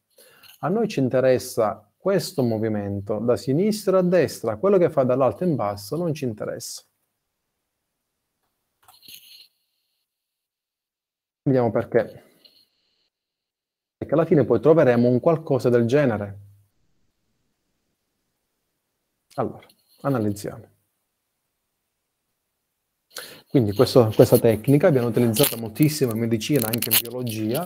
A noi ci interessa questo movimento, da sinistra a destra, quello che fa dall'alto in basso non ci interessa. Vediamo perché. Perché alla fine poi troveremo un qualcosa del genere. Allora, analizziamo. Quindi questo, questa tecnica abbiamo utilizzato moltissimo in medicina, anche in biologia,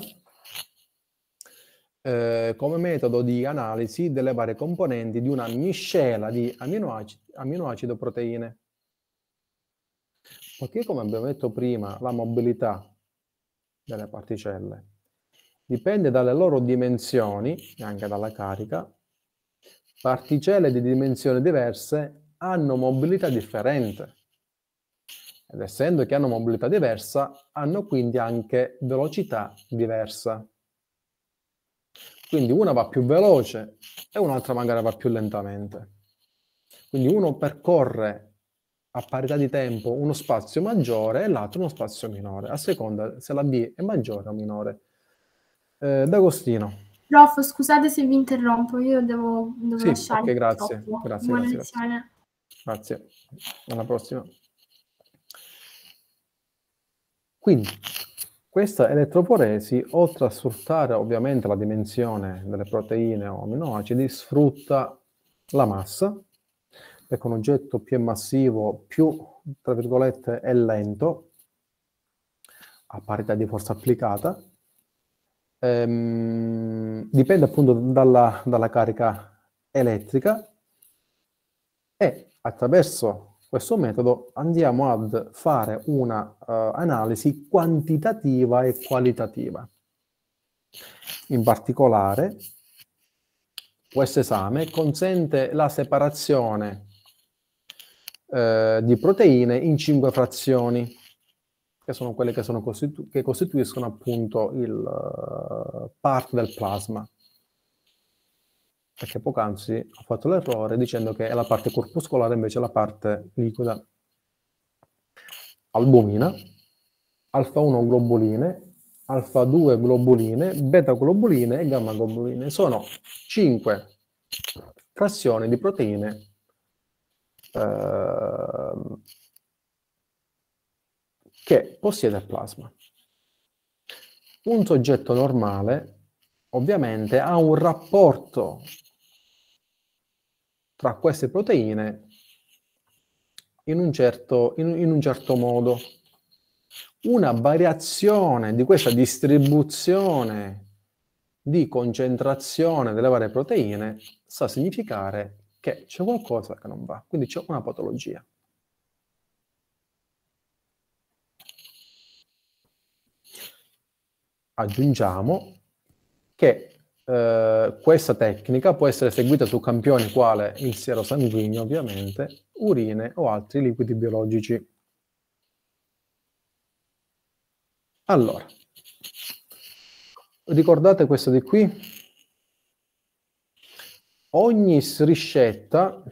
eh, come metodo di analisi delle varie componenti di una miscela di aminoacidi, aminoacido proteine. Perché, come abbiamo detto prima, la mobilità delle particelle dipende dalle loro dimensioni e anche dalla carica. Particelle di dimensioni diverse hanno mobilità differente ed essendo che hanno mobilità diversa, hanno quindi anche velocità diversa. Quindi una va più veloce e un'altra magari va più lentamente. Quindi uno percorre a parità di tempo uno spazio maggiore e l'altro uno spazio minore, a seconda se la B è maggiore o minore. Eh, D'Agostino. Prof, scusate se vi interrompo, io devo, devo sì, lasciare. Ok, grazie. Grazie, grazie, grazie. Grazie, alla prossima. Quindi questa elettroporesi, oltre a sfruttare ovviamente la dimensione delle proteine o aminoacidi, sfrutta la massa, perché un oggetto più è massivo, più, tra virgolette, è lento, a parità di forza applicata, ehm, dipende appunto dalla, dalla carica elettrica e attraverso questo metodo andiamo ad fare un'analisi eh, uh, quantitativa e qualitativa. In particolare, questo esame consente la separazione eh, di proteine in cinque frazioni, che sono quelle che, sono costitu che costituiscono appunto il uh, eh, parte del plasma perché poc'anzi ho fatto l'errore dicendo che è la parte corpuscolare invece è la parte liquida. Albumina, alfa 1 globuline, alfa 2 globuline, beta globuline e gamma globuline. Sono 5 frazioni di proteine eh, che possiede il plasma. Un soggetto normale ovviamente ha un rapporto tra queste proteine in un certo, in, in un certo modo. Una variazione di questa distribuzione di concentrazione delle varie proteine sa significare che c'è qualcosa che non va, quindi c'è una patologia. Aggiungiamo che eh, questa tecnica può essere seguita su campioni quale il siero sanguigno, ovviamente, urine o altri liquidi biologici. Allora, ricordate questo di qui? Ogni striscetta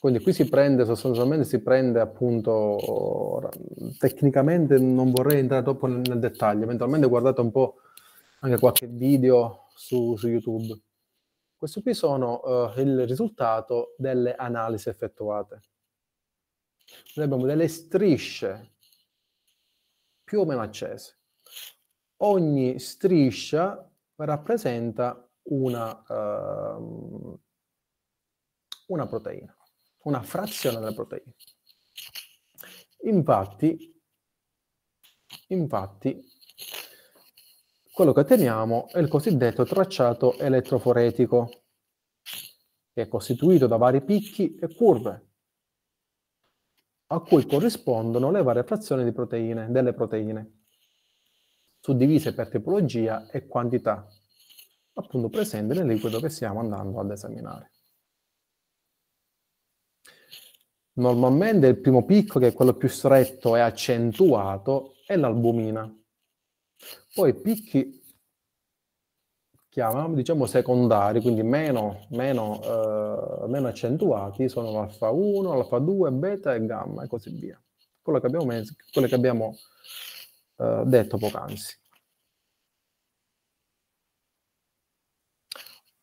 quindi qui si prende sostanzialmente, si prende appunto, tecnicamente non vorrei entrare troppo nel, nel dettaglio, eventualmente guardate un po' anche qualche video su, su YouTube. Questi qui sono uh, il risultato delle analisi effettuate. Noi abbiamo delle strisce più o meno accese. Ogni striscia rappresenta una, uh, una proteina, una frazione della proteina. Infatti, infatti quello che otteniamo è il cosiddetto tracciato elettroforetico, che è costituito da vari picchi e curve, a cui corrispondono le varie frazioni di proteine, delle proteine, suddivise per tipologia e quantità, appunto presenti nel liquido che stiamo andando ad esaminare. Normalmente il primo picco, che è quello più stretto e accentuato, è l'albumina, poi picchi chiama, diciamo, secondari, quindi meno, meno, eh, meno accentuati, sono l'alfa 1, alfa 2, beta e gamma e così via. Quello che abbiamo, messo, quello che abbiamo eh, detto poc'anzi.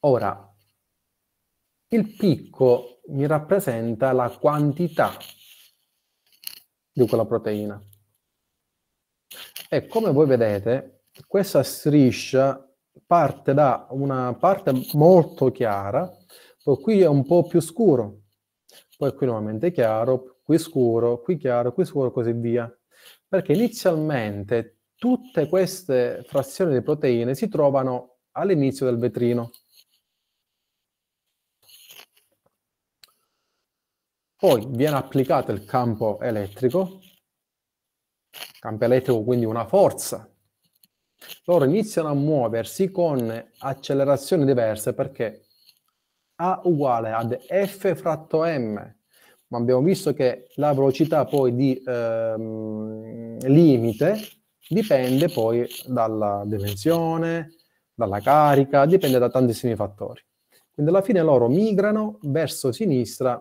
Ora, il picco mi rappresenta la quantità di quella proteina. E come voi vedete, questa striscia parte da una parte molto chiara, poi qui è un po' più scuro, poi qui nuovamente chiaro, qui scuro, qui chiaro, qui scuro, così via. Perché inizialmente tutte queste frazioni di proteine si trovano all'inizio del vetrino. Poi viene applicato il campo elettrico campo elettrico quindi una forza, loro iniziano a muoversi con accelerazioni diverse perché A uguale ad F fratto M, ma abbiamo visto che la velocità poi di ehm, limite dipende poi dalla dimensione, dalla carica, dipende da tantissimi fattori. Quindi alla fine loro migrano verso sinistra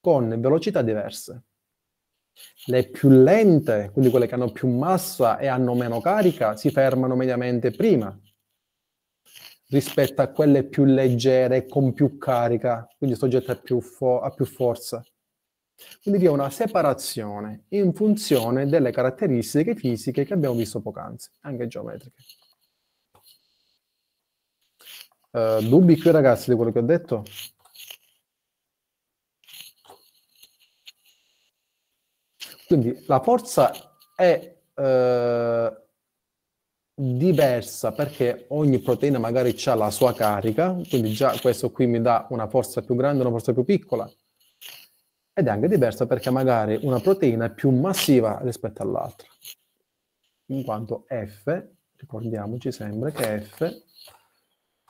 con velocità diverse. Le più lente, quindi quelle che hanno più massa e hanno meno carica, si fermano mediamente prima rispetto a quelle più leggere con più carica, quindi soggette a più, fo- a più forza. Quindi vi è una separazione in funzione delle caratteristiche fisiche che abbiamo visto poc'anzi, anche geometriche. Uh, dubbi qui ragazzi di quello che ho detto? Quindi la forza è eh, diversa perché ogni proteina magari ha la sua carica, quindi già questo qui mi dà una forza più grande, una forza più piccola, ed è anche diversa perché magari una proteina è più massiva rispetto all'altra, in quanto F, ricordiamoci sempre che F è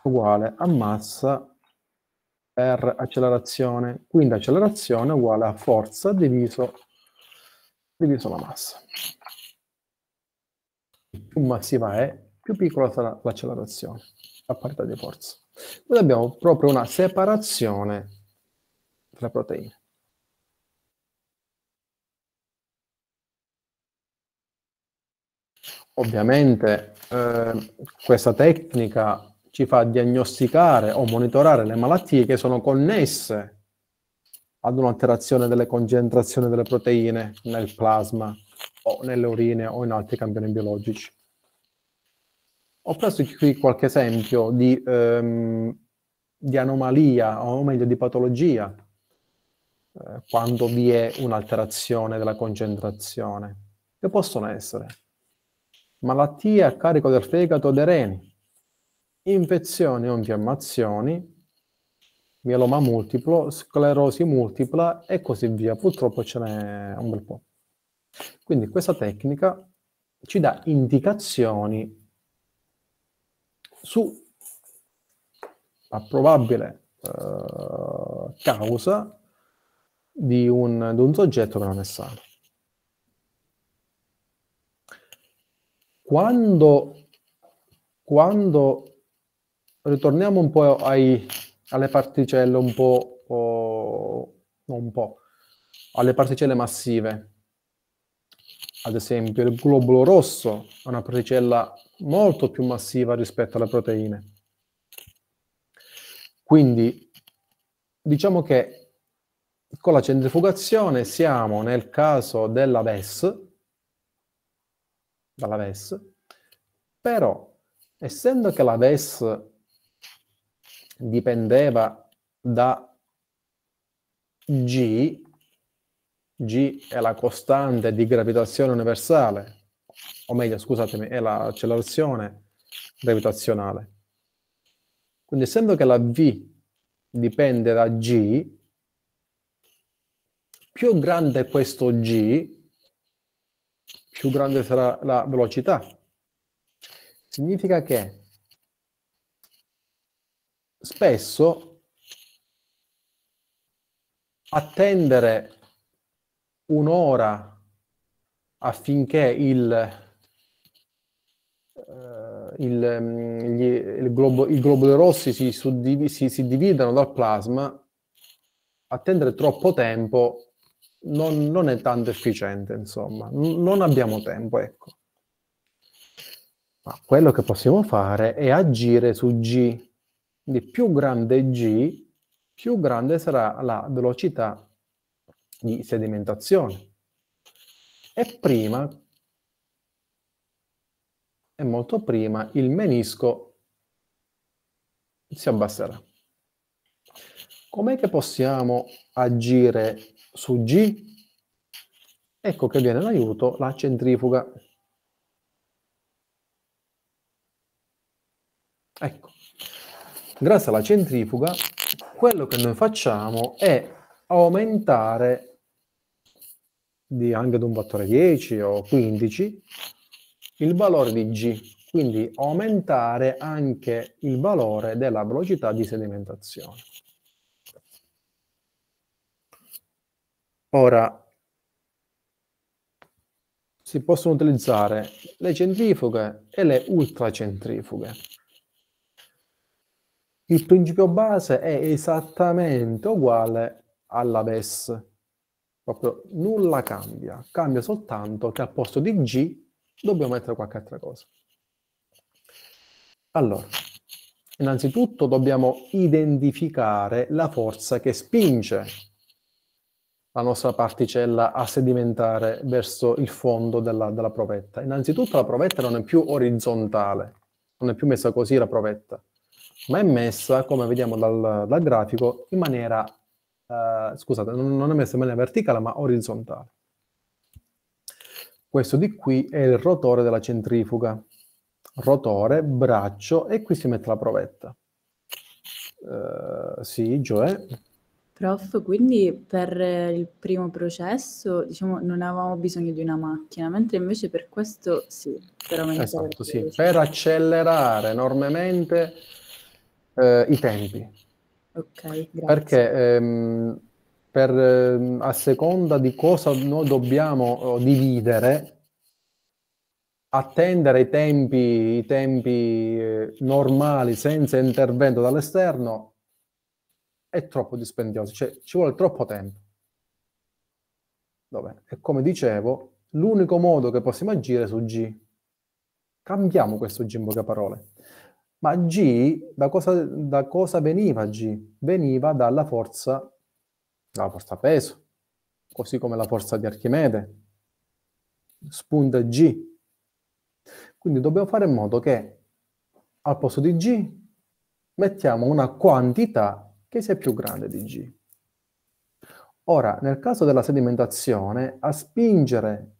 uguale a massa per accelerazione, quindi accelerazione è uguale a forza diviso diviso la massa. Più massiva è, più piccola sarà l'accelerazione a parità di forza. Noi abbiamo proprio una separazione tra proteine. Ovviamente eh, questa tecnica ci fa diagnosticare o monitorare le malattie che sono connesse ad un'alterazione delle concentrazioni delle proteine nel plasma o nelle urine o in altri campioni biologici. Ho preso qui qualche esempio di, ehm, di anomalia o meglio di patologia eh, quando vi è un'alterazione della concentrazione, che possono essere malattie a carico del fegato o dei reni, infezioni o infiammazioni, mieloma multiplo, sclerosi multipla e così via. Purtroppo ce n'è un bel po'. Quindi questa tecnica ci dà indicazioni su la probabile eh, causa di un, di un soggetto che non è sano. Quando, quando ritorniamo un po' ai, alle particelle un po', o, un po', alle particelle massive. Ad esempio, il globulo rosso è una particella molto più massiva rispetto alle proteine. Quindi, diciamo che con la centrifugazione siamo nel caso della VES, dalla VES, però essendo che la VES dipendeva da G, G è la costante di gravitazione universale, o meglio, scusatemi, è l'accelerazione gravitazionale. Quindi essendo che la V dipende da G, più grande è questo G, più grande sarà la velocità. Significa che spesso attendere un'ora affinché il, uh, il, mm, gli, il, globo, il globuli rossi si, suddiv- si, si dividano dal plasma, attendere troppo tempo non, non, è tanto efficiente, insomma, non abbiamo tempo, ecco. Ma quello che possiamo fare è agire su G quindi più grande g, più grande sarà la velocità di sedimentazione. E prima, e molto prima, il menisco si abbasserà. Com'è che possiamo agire su G? Ecco che viene in aiuto la centrifuga. Ecco, grazie alla centrifuga, quello che noi facciamo è aumentare di anche di un fattore 10 o 15 il valore di G, quindi aumentare anche il valore della velocità di sedimentazione. Ora, si possono utilizzare le centrifughe e le ultracentrifughe il principio base è esattamente uguale alla BES. Proprio nulla cambia, cambia soltanto che al posto di G dobbiamo mettere qualche altra cosa. Allora, innanzitutto dobbiamo identificare la forza che spinge la nostra particella a sedimentare verso il fondo della, della provetta. Innanzitutto la provetta non è più orizzontale, non è più messa così la provetta, ma è messa, eh, come vediamo dal, dal grafico, in maniera, eh, scusate, non, non è messa in maniera verticale, ma orizzontale. Questo di qui è il rotore della centrifuga. Rotore, braccio e qui si mette la provetta. Uh, sì, Gioè. Prof, quindi per il primo processo diciamo, non avevamo bisogno di una macchina, mentre invece per questo sì. esatto, sì. Per accelerare enormemente eh, i tempi. Okay, Perché ehm, per, ehm, a seconda di cosa noi dobbiamo eh, dividere, attendere i tempi, i tempi eh, normali senza intervento dall'esterno è troppo dispendioso, cioè ci vuole troppo tempo. Vabbè. E come dicevo, l'unico modo che possiamo agire è su G. Cambiamo questo G in poche parole. Ma G, da cosa, da cosa veniva G? Veniva dalla forza, dalla forza peso, così come la forza di Archimede, spunta G. Quindi dobbiamo fare in modo che al posto di G mettiamo una quantità che sia più grande di G. Ora, nel caso della sedimentazione, a spingere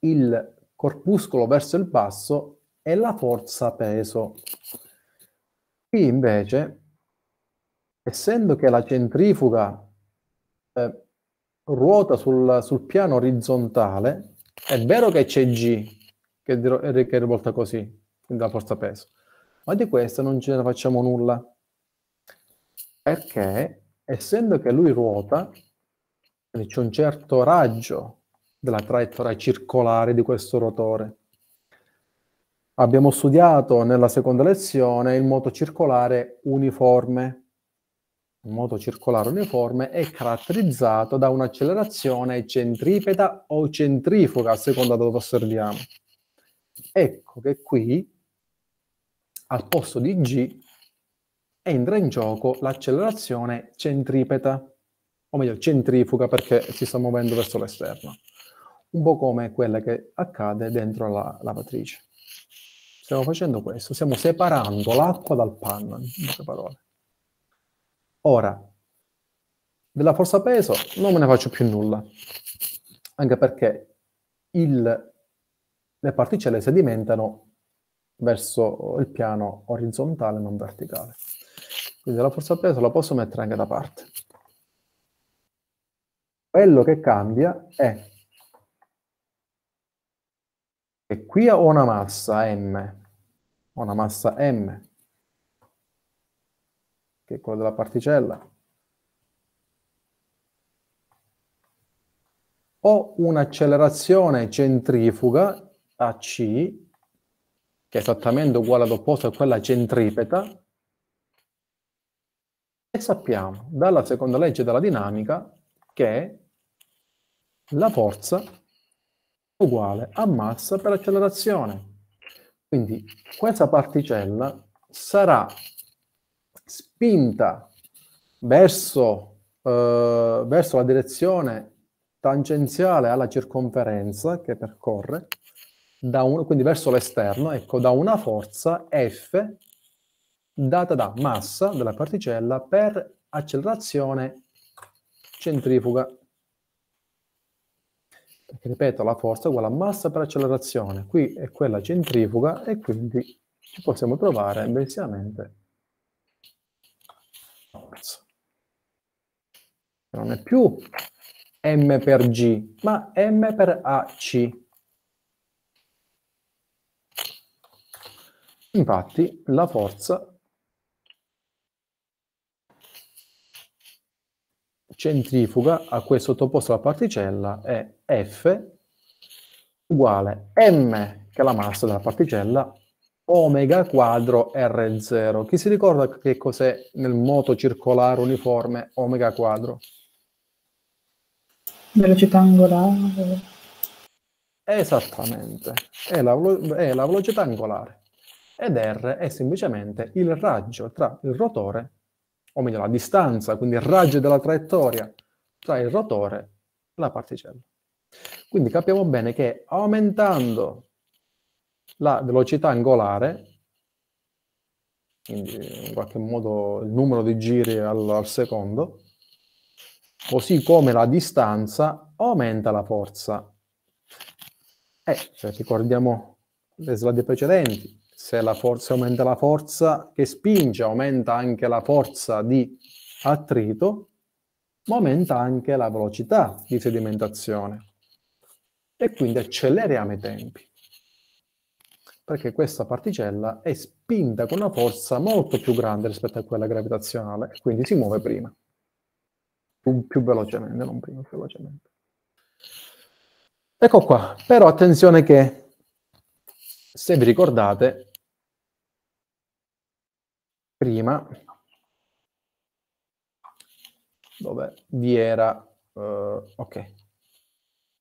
il corpuscolo verso il basso e la forza peso. Qui invece, essendo che la centrifuga eh, ruota sul, sul, piano orizzontale, è vero che c'è G, che, che è rivolta così, quindi la forza peso, ma di questo non ce ne facciamo nulla, perché essendo che lui ruota, c'è un certo raggio della traiettoria circolare di questo rotore, Abbiamo studiato nella seconda lezione il moto circolare uniforme. Il moto circolare uniforme è caratterizzato da un'accelerazione centripeta o centrifuga, a seconda da dove osserviamo. Ecco che qui, al posto di g, entra in gioco l'accelerazione centripeta, o meglio centrifuga perché si sta muovendo verso l'esterno, un po' come quella che accade dentro la lavatrice. Stiamo facendo questo, stiamo separando l'acqua dal panno, in altre parole. Ora, della forza peso non me ne faccio più nulla, anche perché il, le particelle sedimentano verso il piano orizzontale, non verticale. Quindi la forza peso la posso mettere anche da parte. Quello che cambia è e qui ho una massa M, ho una massa M, che è quella della particella. Ho un'accelerazione centrifuga a C, che è esattamente uguale all'opposto a quella centripeta, e sappiamo dalla seconda legge della dinamica che la forza uguale a massa per accelerazione. Quindi questa particella sarà spinta verso, eh, verso la direzione tangenziale alla circonferenza che percorre, un, quindi verso l'esterno, ecco, da una forza F data da massa della particella per accelerazione centrifuga. Perché, ripeto, la forza è uguale a massa per accelerazione. Qui è quella centrifuga e quindi ci possiamo trovare velocemente forza. Non è più m per g, ma m per ac. Infatti la forza centrifuga a cui è sottoposta la particella è F uguale m, che è la massa della particella, omega quadro R0. Chi si ricorda che cos'è nel moto circolare uniforme omega quadro? Velocità angolare. Esattamente, è la, è la velocità angolare ed R è semplicemente il raggio tra il rotore o meglio la distanza, quindi il raggio della traiettoria tra il rotore e la particella. Quindi capiamo bene che aumentando la velocità angolare, quindi in qualche modo il numero di giri al, al secondo, così come la distanza aumenta la forza. E eh, se ricordiamo le slide precedenti, se, la forza, aumenta la forza che spinge, aumenta anche la forza di attrito, ma aumenta anche la velocità di sedimentazione e quindi acceleriamo i tempi perché questa particella è spinta con una forza molto più grande rispetto a quella gravitazionale e quindi si muove prima, più, più velocemente, non prima, più velocemente. Ecco qua, però attenzione che, se vi ricordate, prima dove vi era, uh, ok,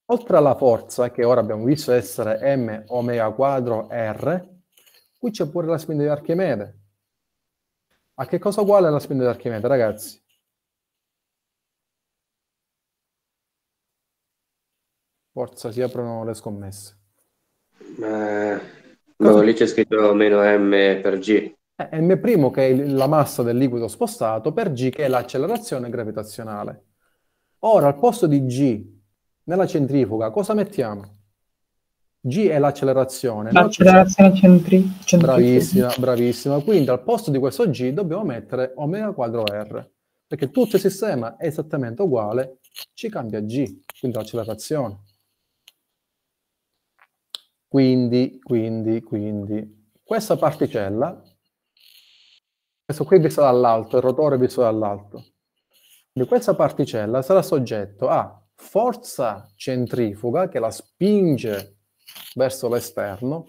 oltre alla forza che ora abbiamo visto essere m omega quadro r, qui c'è pure la spinta di Archimede. A che cosa uguale la spinta di Archimede, ragazzi? Forza, si aprono le scommesse. Eh, no, lì c'è scritto meno m per g. Eh, m' che è la massa del liquido spostato per g che è l'accelerazione gravitazionale. Ora al posto di g nella centrifuga cosa mettiamo? g è l'accelerazione. L'accelerazione no? centri- centrifuga. Bravissima, bravissima. Quindi al posto di questo g dobbiamo mettere omega quadro r, perché tutto il sistema è esattamente uguale, ci cambia g, quindi l'accelerazione. Quindi, quindi, quindi, questa particella questo qui è visto dall'alto, il rotore è visto dall'alto. Quindi questa particella sarà soggetta a forza centrifuga che la spinge verso l'esterno,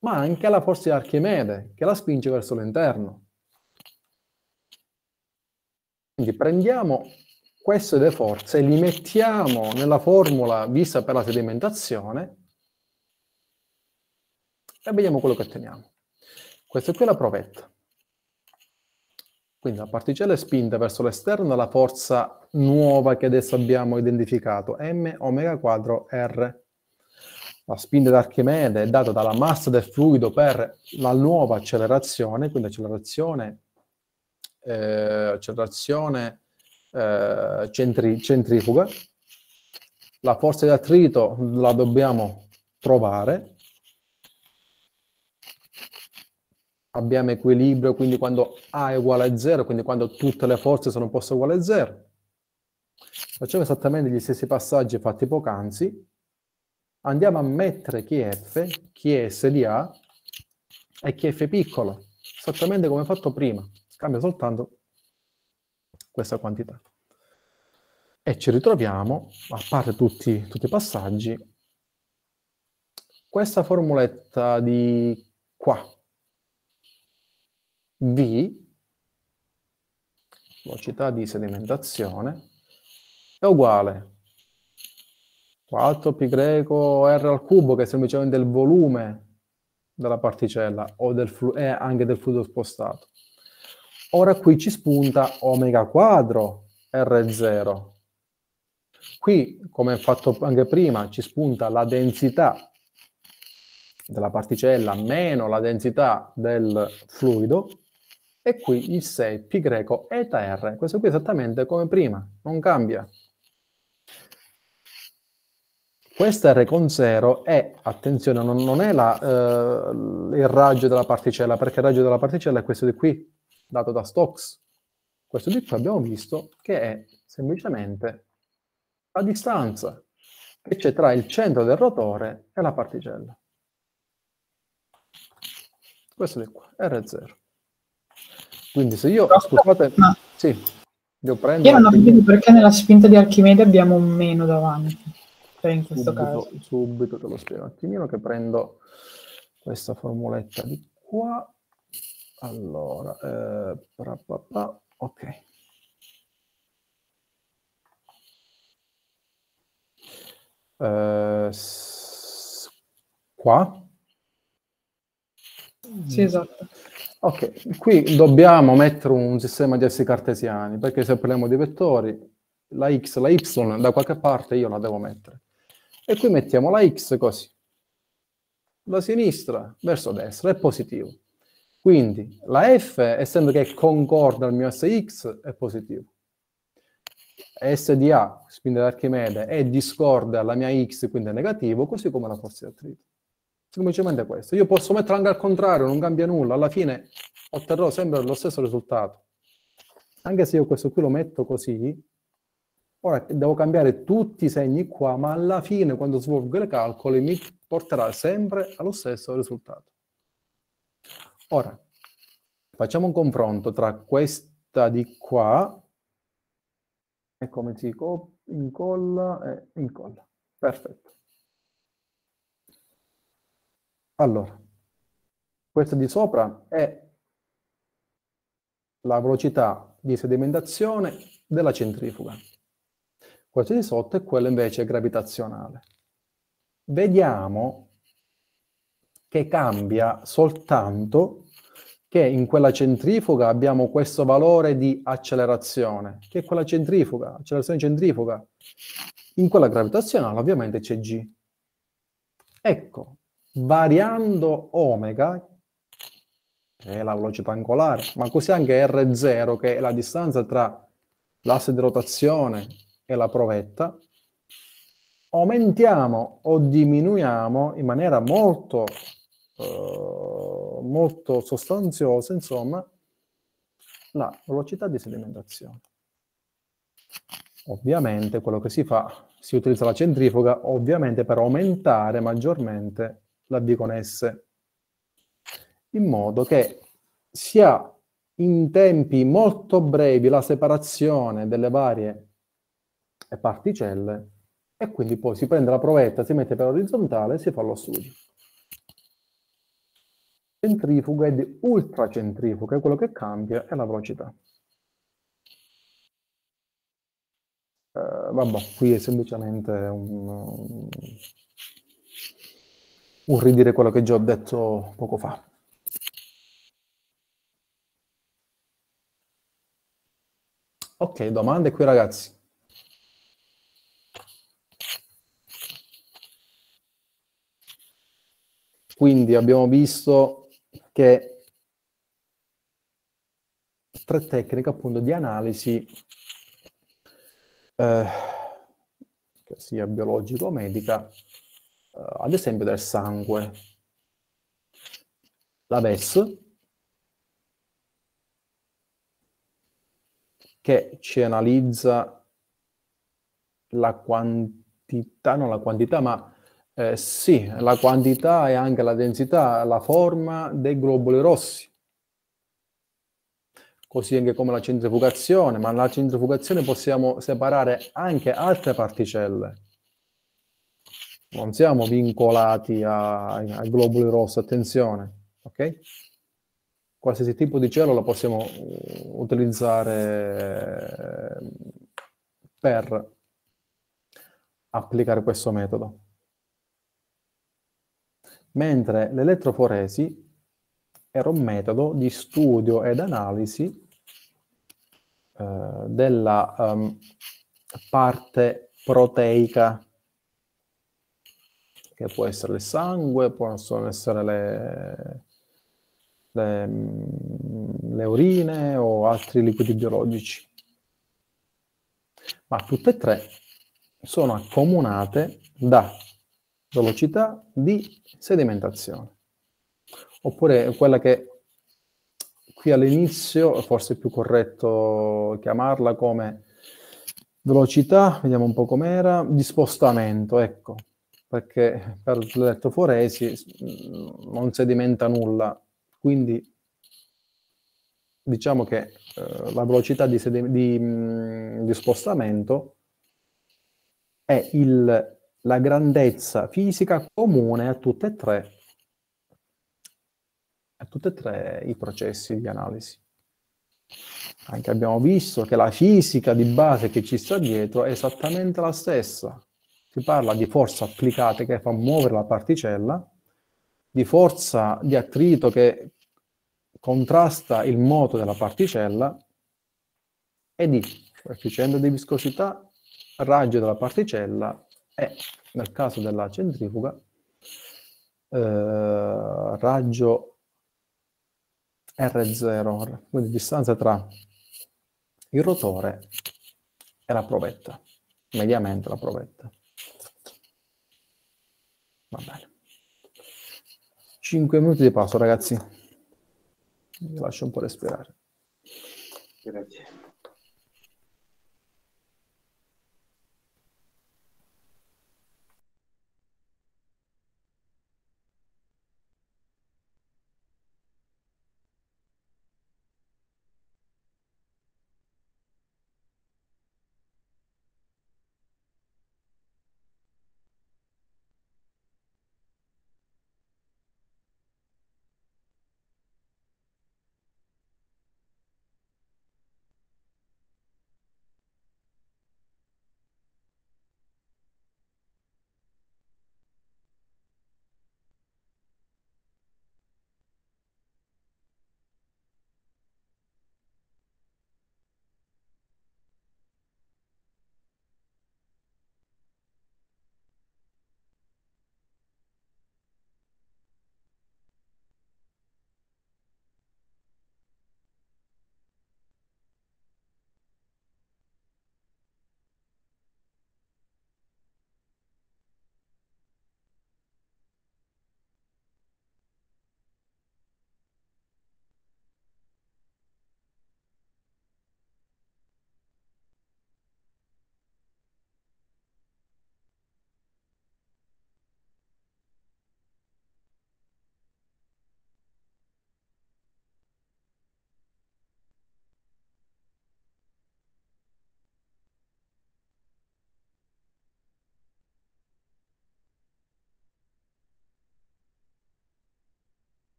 ma anche alla forza di Archimede che la spinge verso l'interno. Quindi prendiamo queste due forze e li mettiamo nella formula vista per la sedimentazione e vediamo quello che otteniamo. Questa qui è la provetta. Quindi la particella è spinta verso l'esterno dalla forza nuova che adesso abbiamo identificato, m omega quadro r. La spinta di Archimede è data dalla massa del fluido per la nuova accelerazione, quindi accelerazione, eh, accelerazione eh, centri, centrifuga. La forza di attrito la dobbiamo trovare, abbiamo equilibrio, quindi quando A è uguale a 0, quindi quando tutte le forze sono poste uguale a 0. Facciamo esattamente gli stessi passaggi fatti poc'anzi. Andiamo a mettere chi è F, chi è S di A e chi è F piccolo, esattamente come fatto prima. Cambia soltanto questa quantità. E ci ritroviamo, a parte tutti, tutti i passaggi, questa formuletta di qua, V, velocità di sedimentazione, è uguale a 4 π r al cubo, che è semplicemente il volume della particella o del e anche del fluido spostato. Ora qui ci spunta omega quadro R0. Qui, come fatto anche prima, ci spunta la densità della particella meno la densità del fluido, e qui il 6 π greco eta r. Questo qui è esattamente come prima, non cambia. Questa r con 0 è, attenzione, non, non è la, eh, il raggio della particella, perché il raggio della particella è questo di qui, dato da Stokes. Questo di qui abbiamo visto che è semplicemente la distanza che c'è tra il centro del rotore e la particella. Questo di qua, R0. Quindi se io, Però, scusate, ma... sì, io prendo... Io non vedo perché nella spinta di Archimede abbiamo un meno davanti, cioè in questo subito, caso. Subito te lo spiego un attimino che prendo questa formuletta di qua. Allora, eh, pra, pra, pra, ok. Eh, s- qua? Sì, esatto. Ok, qui dobbiamo mettere un sistema di essi cartesiani, perché se parliamo di vettori, la x, la y, da qualche parte io la devo mettere. E qui mettiamo la x così, da sinistra verso destra, è positivo. Quindi la f, essendo che concorda al mio sx, è positivo. S di A, spinta di Archimede, è discorda alla mia x, quindi è negativo, così come la forza di attrito. Semplicemente questo. Io posso metterlo anche al contrario, non cambia nulla, alla fine otterrò sempre lo stesso risultato. Anche se io questo qui lo metto così, ora devo cambiare tutti i segni qua, ma alla fine quando svolgo i calcoli mi porterà sempre allo stesso risultato. Ora, facciamo un confronto tra questa di qua e come si incolla e incolla. Perfetto. Allora, questa di sopra è la velocità di sedimentazione della centrifuga. Questa di sotto è quella invece gravitazionale. Vediamo che cambia soltanto che in quella centrifuga abbiamo questo valore di accelerazione, che è quella centrifuga, accelerazione centrifuga. In quella gravitazionale ovviamente c'è g. Ecco, variando omega, che è la velocità angolare, ma così anche R0, che è la distanza tra l'asse di rotazione e la provetta, aumentiamo o diminuiamo in maniera molto, eh, molto sostanziosa, insomma, la velocità di sedimentazione. Ovviamente quello che si fa, si utilizza la centrifuga, ovviamente per aumentare maggiormente la B con S, in modo che si ha in tempi molto brevi la separazione delle varie particelle e quindi poi si prende la provetta, si mette per orizzontale e si fa lo studio. Centrifuga ed ultracentrifuga, quello che cambia è la velocità. Eh, vabbè, qui è semplicemente un, un ridire quello che già ho detto poco fa. Ok, domande qui ragazzi. Quindi abbiamo visto che tre tecniche appunto di analisi eh, sia biologico-medica eh, ad esempio del sangue. La VES, che ci analizza la quantità, non la quantità, ma eh, sì, la quantità e anche la densità, la forma dei globuli rossi. Così anche come la centrifugazione, ma la centrifugazione possiamo separare anche altre particelle non siamo vincolati ai globuli rossi, attenzione, ok? Qualsiasi tipo di cellula possiamo utilizzare eh, per applicare questo metodo. Mentre l'elettroforesi era un metodo di studio ed analisi eh, della um, parte proteica che può essere il sangue, possono essere le, le, mm, le urine o altri liquidi biologici. Ma tutte e tre sono accomunate da velocità di sedimentazione. Oppure quella che qui all'inizio forse è più corretto chiamarla come velocità, vediamo un po' com'era, di spostamento, ecco, perché per l'elettroforesi mm, non sedimenta nulla, quindi diciamo che eh, la velocità di, di, mm, di spostamento è il, la grandezza fisica comune a tutti e tre, a tutti e tre i processi di analisi. Anche abbiamo visto che la fisica di base che ci sta dietro è esattamente la stessa, si parla di forza applicata che fa muovere la particella, di forza di attrito che contrasta il moto della particella e di coefficiente di viscosità, raggio della particella e, nel caso della centrifuga, eh, raggio R0, quindi distanza tra il rotore e la provetta, mediamente la provetta. Va bene. 5 minuti di pausa, ragazzi. Vi lascio un po' respirare. Grazie.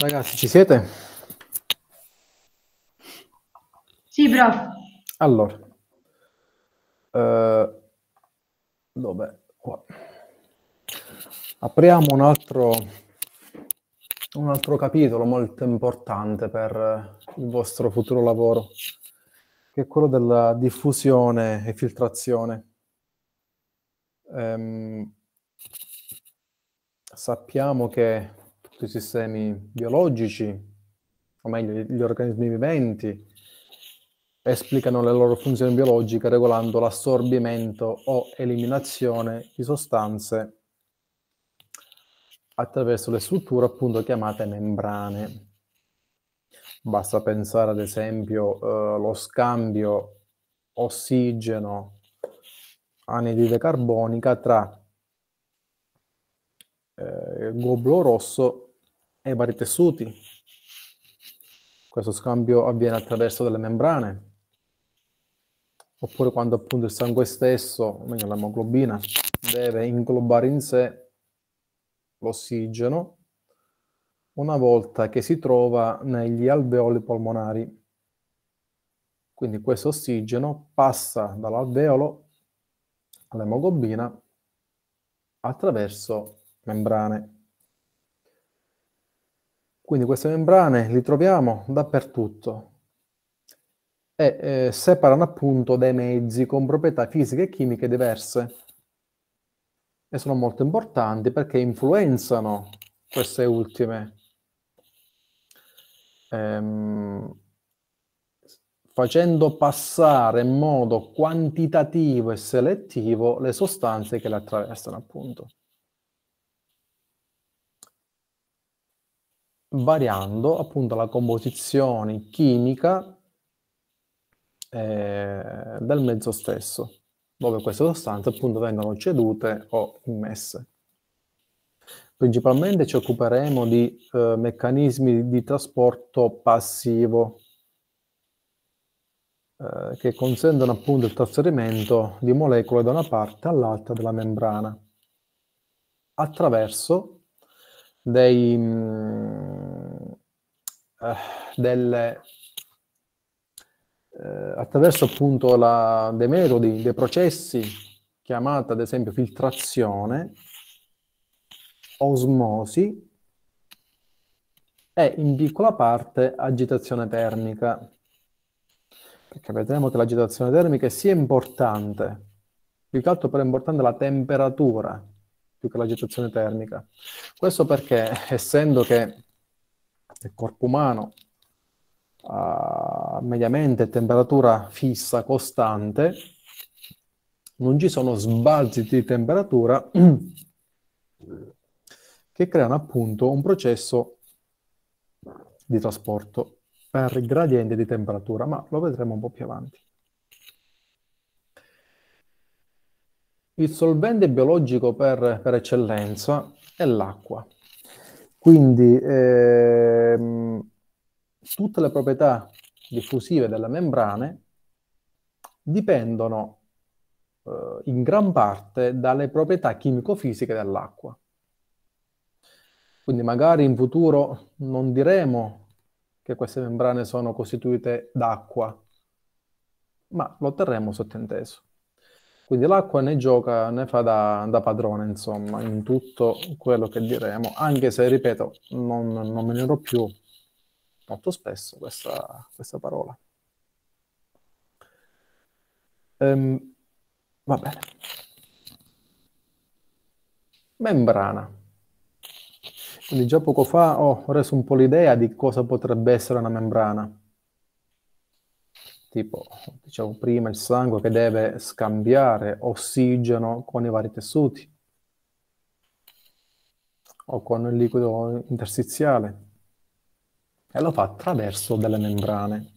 Ragazzi, ci siete? Sì, bravo. Allora, eh, dov'è? Qua. Apriamo un altro, un altro capitolo molto importante per il vostro futuro lavoro, che è quello della diffusione e filtrazione. Ehm, sappiamo che tutti i sistemi biologici, o meglio gli organismi viventi, esplicano le loro funzioni biologiche regolando l'assorbimento o eliminazione di sostanze attraverso le strutture appunto chiamate membrane. Basta pensare ad esempio allo eh, scambio ossigeno anidride carbonica tra eh, globulo rosso e vari tessuti. Questo scambio avviene attraverso delle membrane, oppure quando appunto il sangue stesso, o meglio l'emoglobina, deve inglobare in sé l'ossigeno una volta che si trova negli alveoli polmonari. Quindi questo ossigeno passa dall'alveolo all'emoglobina attraverso membrane. Quindi queste membrane li troviamo dappertutto e eh, separano appunto dei mezzi con proprietà fisiche e chimiche diverse e sono molto importanti perché influenzano queste ultime. Ehm, facendo passare in modo quantitativo e selettivo le sostanze che le attraversano appunto. variando appunto la composizione chimica eh, del mezzo stesso, dove queste sostanze appunto vengono cedute o immesse. Principalmente ci occuperemo di eh, meccanismi di trasporto passivo eh, che consentono appunto il trasferimento di molecole da una parte all'altra della membrana attraverso dei, mh, mm, eh, delle, eh, attraverso appunto la, dei metodi, dei processi, chiamata ad esempio filtrazione, osmosi e in piccola parte agitazione termica. Perché vedremo che l'agitazione termica sia importante, più che altro però è importante la temperatura più che la gestazione termica. Questo perché, essendo che il corpo umano ha mediamente temperatura fissa, costante, non ci sono sbalzi di temperatura (clears throat) che creano appunto un processo di trasporto per gradiente di temperatura, ma lo vedremo un po' più avanti. il solvente biologico per, per eccellenza è l'acqua. Quindi ehm, tutte le proprietà diffusive delle membrane dipendono eh, in gran parte dalle proprietà chimico-fisiche dell'acqua. Quindi magari in futuro non diremo che queste membrane sono costituite d'acqua, ma lo terremo sottinteso. Quindi l'acqua ne gioca, ne fa da, da, padrone, insomma, in tutto quello che diremo, anche se, ripeto, non, non me ne ero più molto spesso questa, questa parola. Ehm, va bene. Membrana. Quindi già poco fa ho reso un po' l'idea di cosa potrebbe essere una membrana tipo dicevo prima il sangue che deve scambiare ossigeno con i vari tessuti o con il liquido interstiziale e lo fa attraverso delle membrane.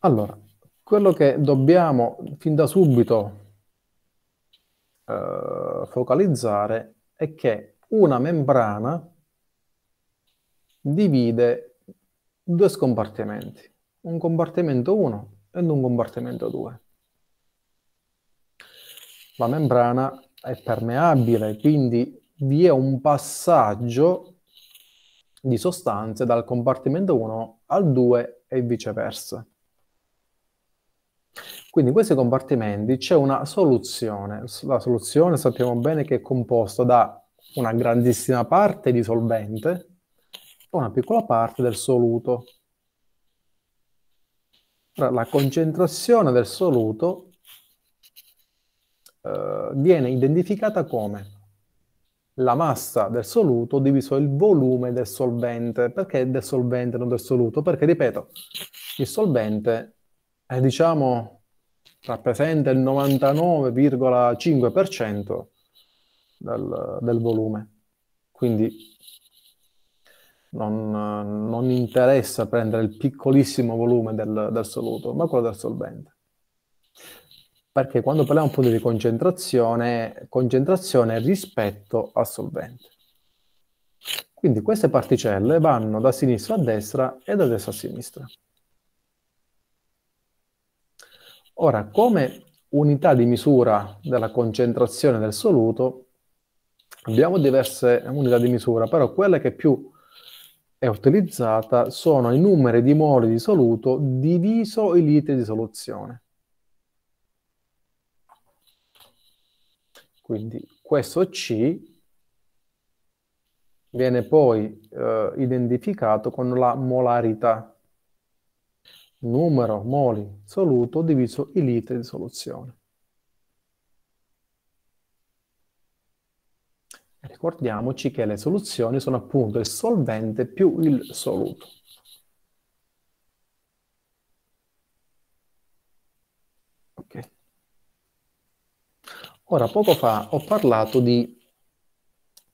Allora, quello che dobbiamo fin da subito eh, focalizzare è che una membrana divide due scompartimenti un compartimento 1 ed un compartimento 2. La membrana è permeabile, quindi vi è un passaggio di sostanze dal compartimento 1 al 2 e viceversa. Quindi in questi compartimenti c'è una soluzione. La soluzione sappiamo bene che è composta da una grandissima parte di solvente e una piccola parte del soluto. Allora, la concentrazione del soluto eh, viene identificata come la massa del soluto diviso il volume del solvente. Perché del solvente, non del soluto? Perché, ripeto, il solvente è, diciamo, rappresenta il 99,5% del, del volume. Quindi non, non interessa prendere il piccolissimo volume del, del soluto, ma quello del solvente perché quando parliamo appunto di concentrazione, concentrazione rispetto al solvente. Quindi queste particelle vanno da sinistra a destra e da destra a sinistra. Ora, come unità di misura della concentrazione del soluto, abbiamo diverse unità di misura, però quelle che più è utilizzata sono i numeri di moli di soluto diviso i litri di soluzione. Quindi questo C viene poi eh, identificato con la molarità, numero moli soluto diviso i litri di soluzione. Ricordiamoci che le soluzioni sono appunto il solvente più il soluto. Ok. Ora, poco fa ho parlato di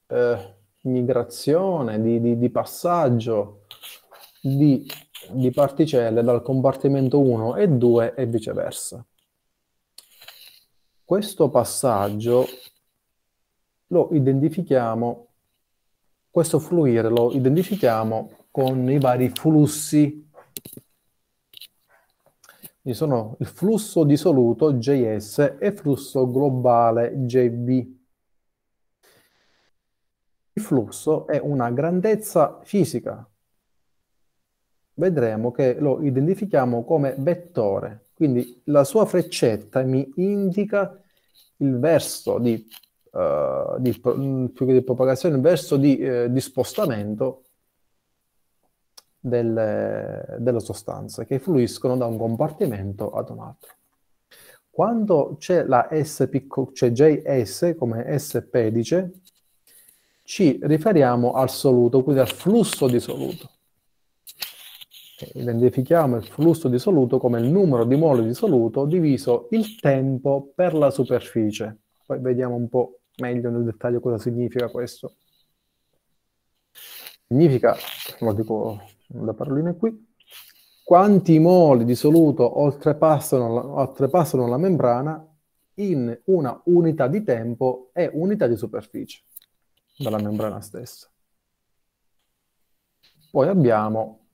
eh, migrazione, di, di, di passaggio di, di particelle dal compartimento 1 e 2 e viceversa. Questo passaggio lo identifichiamo, questo fluire lo identifichiamo con i vari flussi. Quindi sono il flusso dissoluto JS e il flusso globale JB. Il flusso è una grandezza fisica. Vedremo che lo identifichiamo come vettore, quindi la sua freccetta mi indica il verso di eh, di, mm, più che di propagazione, verso di, eh, di spostamento delle, delle sostanze che fluiscono da un compartimento ad un altro quando c'è la S picco, cioè JS come S pedice, ci riferiamo al soluto, quindi al flusso di soluto. Identifichiamo il flusso di soluto come il numero di moli di soluto diviso il tempo per la superficie. Poi vediamo un po' meglio nel dettaglio cosa significa questo. Significa, lo dico da parolina qui, quanti moli di soluto oltrepassano, oltrepassano la membrana in una unità di tempo e unità di superficie dalla membrana stessa. Poi abbiamo,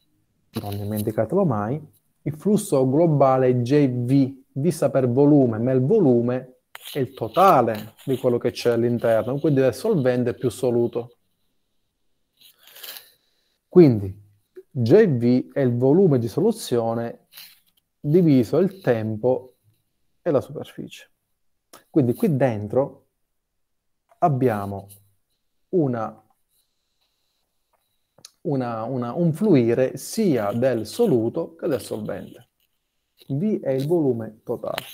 non dimenticatelo mai, il flusso globale JV, vista per volume, ma il volume è il totale di quello che c'è all'interno, quindi è solvente più soluto. Quindi JV è il volume di soluzione diviso il tempo e la superficie. Quindi qui dentro abbiamo una, una, una, un fluire sia del soluto che del solvente. V è il volume totale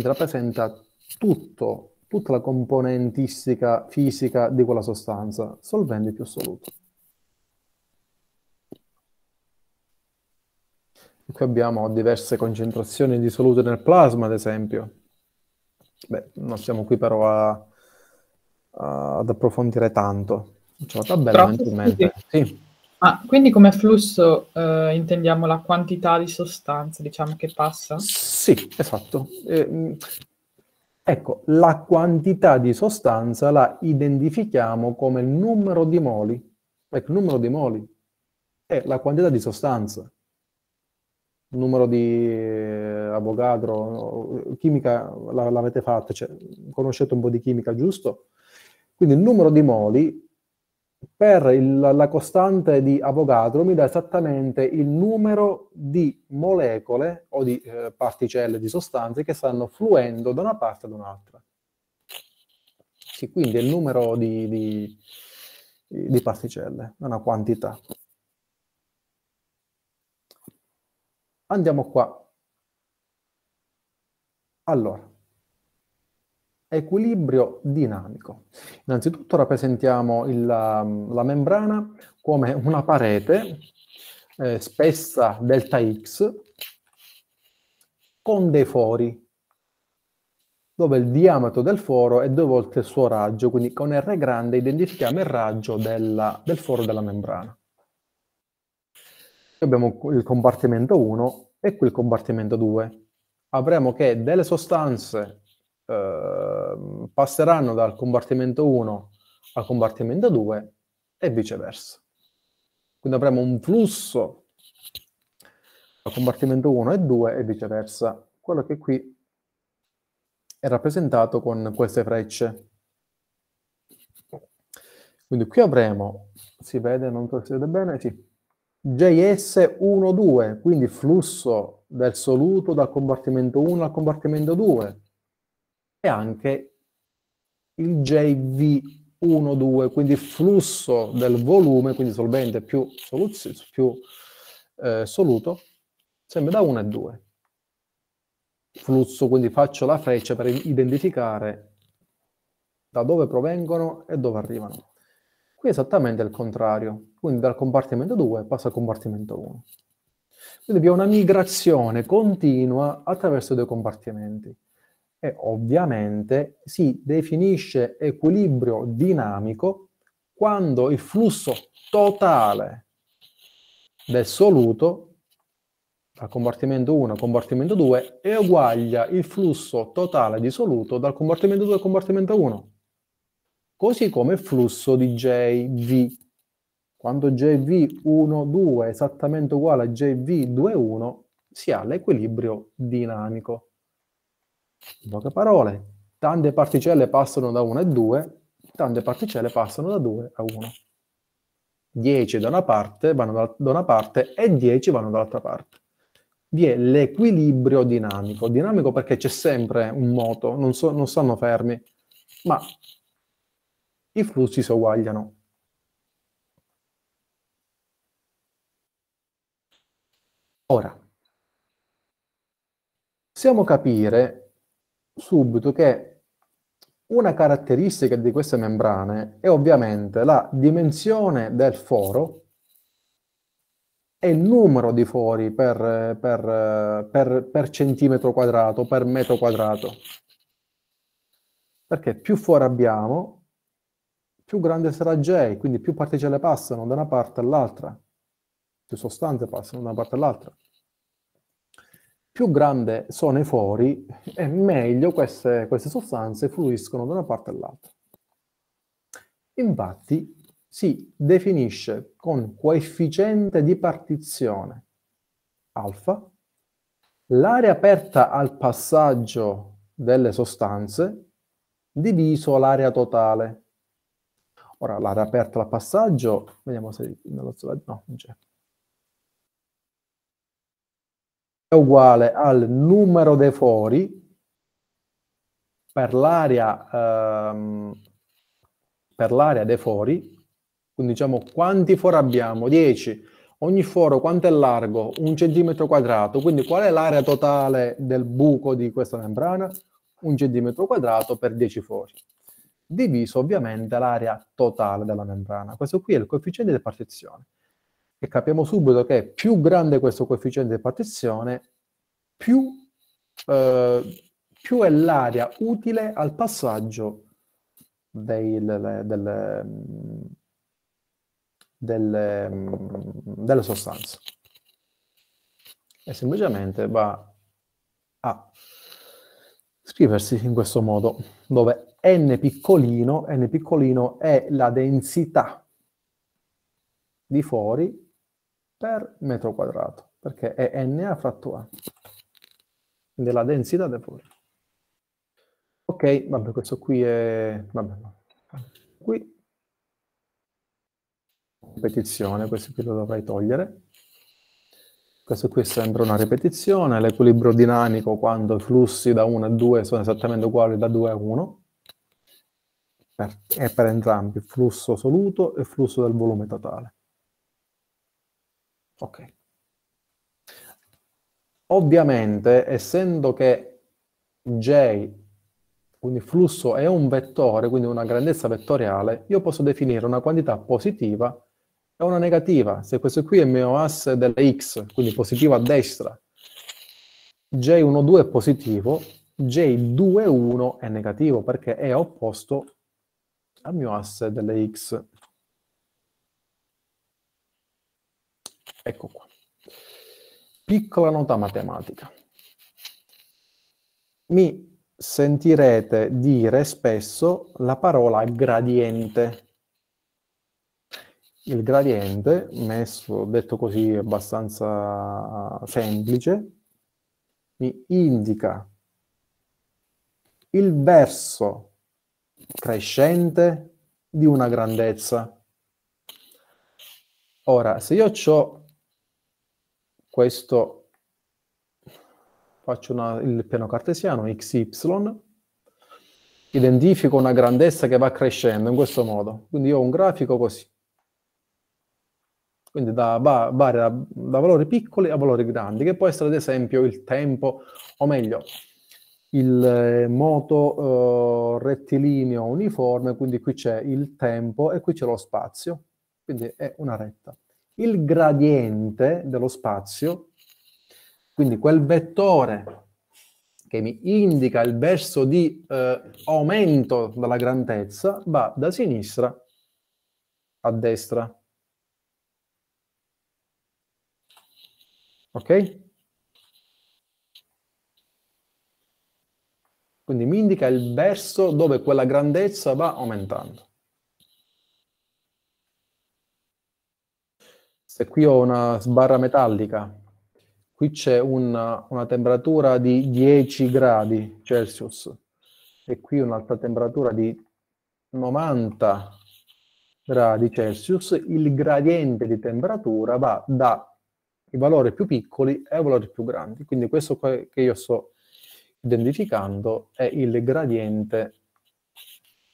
rappresenta tutto, tutta la componentistica fisica di quella sostanza, solvente più assoluto. qui abbiamo diverse concentrazioni di solute nel plasma, ad esempio. Beh, non siamo qui però a, a, ad approfondire tanto. C'è la tabella Tra... mentalmente. Sì. Ma quindi come flusso eh, intendiamo la quantità di sostanza, diciamo, che passa? Sì, esatto. Eh, mm, ecco, la quantità di sostanza la identifichiamo come il numero di moli. Ecco, il numero di moli è la quantità di sostanza. Il numero di eh, Avogadro, chimica l'avete fatta, cioè, conoscete un po' di chimica, giusto? Quindi il numero di moli per il, la costante di Avogadro mi dà esattamente il numero di molecole o di eh, particelle, di sostanze che stanno fluendo da una parte ad un'altra. Sì, quindi è il numero di, di, di particelle, è una quantità. Andiamo qua. Allora, equilibrio dinamico. Innanzitutto rappresentiamo il, la, mm, la membrana come una parete eh, spessa delta x con dei fori, dove il diametro del foro è due volte il suo raggio, quindi con R grande identifichiamo il raggio della, del foro della membrana. Abbiamo il compartimento 1 e qui il compartimento 2. Avremo che delle sostanze Ehm, passeranno dal compartimento 1 al compartimento 2 e viceversa. Quindi avremo un flusso dal compartimento 1 e 2 e viceversa. Quello che qui è rappresentato con queste frecce. Quindi qui avremo, si vede, non so se vede bene, sì, JS12, quindi flusso del soluto dal compartimento 1 al compartimento 2, e anche il JV12, quindi il flusso del volume, quindi solvente più, più eh, soluto, sempre da 1 a 2. Flusso, quindi faccio la freccia per identificare da dove provengono e dove arrivano. Qui è esattamente il contrario, quindi dal compartimento 2 passa al compartimento 1. Quindi abbiamo una migrazione continua attraverso due compartimenti e ovviamente si definisce equilibrio dinamico quando il flusso totale del soluto dal compartimento 1 al compartimento 2 è uguale al flusso totale di soluto dal compartimento 2 al compartimento 1 così come il flusso di JV quando JV12 è esattamente uguale a JV21 si ha l'equilibrio dinamico in poche parole, tante particelle passano da 1 a 2, tante particelle passano da 2 a 1. 10 da una parte vanno da, una parte e 10 vanno dall'altra parte. Vi è l'equilibrio dinamico. Dinamico perché c'è sempre un moto, non, so, non stanno fermi, ma i flussi si uguagliano. Ora, possiamo capire subito che una caratteristica di queste membrane è ovviamente la dimensione del foro e il numero di fori per, per, per, per centimetro quadrato, per metro quadrato. Perché più fori abbiamo, più grande sarà J, quindi più particelle passano da una parte all'altra, più sostanze passano da una parte all'altra più grande sono i fori e meglio queste, queste sostanze fluiscono da una parte all'altra. Infatti si definisce con coefficiente di partizione alfa l'area aperta al passaggio delle sostanze diviso l'area totale. Ora l'area aperta al passaggio, vediamo se nello slide, no, non c'è. uguale al numero dei fori per l'area, ehm, per l'area dei fori, quindi diciamo quanti fori abbiamo? 10. Ogni foro quanto è largo? Un centimetro quadrato, quindi qual è l'area totale del buco di questa membrana? Un centimetro quadrato per 10 fori, diviso ovviamente l'area totale della membrana. Questo qui è il coefficiente di partizione e capiamo subito che più grande questo coefficiente di partizione, più, eh, più è l'area utile al passaggio del, del, del, delle sostanze. E semplicemente va a scriversi in questo modo, dove n piccolino, n piccolino è la densità di fuori per metro quadrato, perché è Na fratto A, della densità del volume. Ok, vabbè, questo qui è... Vabbè, qui ripetizione, questo qui lo dovrei togliere. Questo qui sembra una ripetizione, l'equilibrio dinamico quando i flussi da 1 a 2 sono esattamente uguali da 2 a 1, per, è per entrambi flusso assoluto e flusso del volume totale. Ok. Ovviamente, essendo che J, quindi flusso è un vettore, quindi una grandezza vettoriale, io posso definire una quantità positiva e una negativa. Se questo qui è il mio asse della x, quindi positivo a destra, J12 è positivo, J21 è negativo perché è opposto al mio asse delle x Ecco qua. Piccola nota matematica. Mi sentirete dire spesso la parola gradiente. Il gradiente, messo, detto così, abbastanza ah, semplice, mi indica il verso crescente di una grandezza. Ora, se io ho questo faccio una, il piano cartesiano xy identifico una grandezza che va crescendo in questo modo quindi io ho un grafico così quindi da, va, varia, da valori piccoli a valori grandi che può essere ad esempio il tempo o meglio il eh, moto eh, rettilineo uniforme quindi qui c'è il tempo e qui c'è lo spazio quindi è una retta il gradiente dello spazio, quindi quel vettore che mi indica il verso di eh, aumento della grandezza, va da sinistra a destra. Ok? Quindi mi indica il verso dove quella grandezza va aumentando. se qui ho una sbarra metallica, qui c'è una, una temperatura di 10 gradi Celsius e qui un'altra temperatura di 90 gradi Celsius, il gradiente di temperatura va dai valori più piccoli ai valori più grandi. Quindi questo che io sto identificando è il gradiente,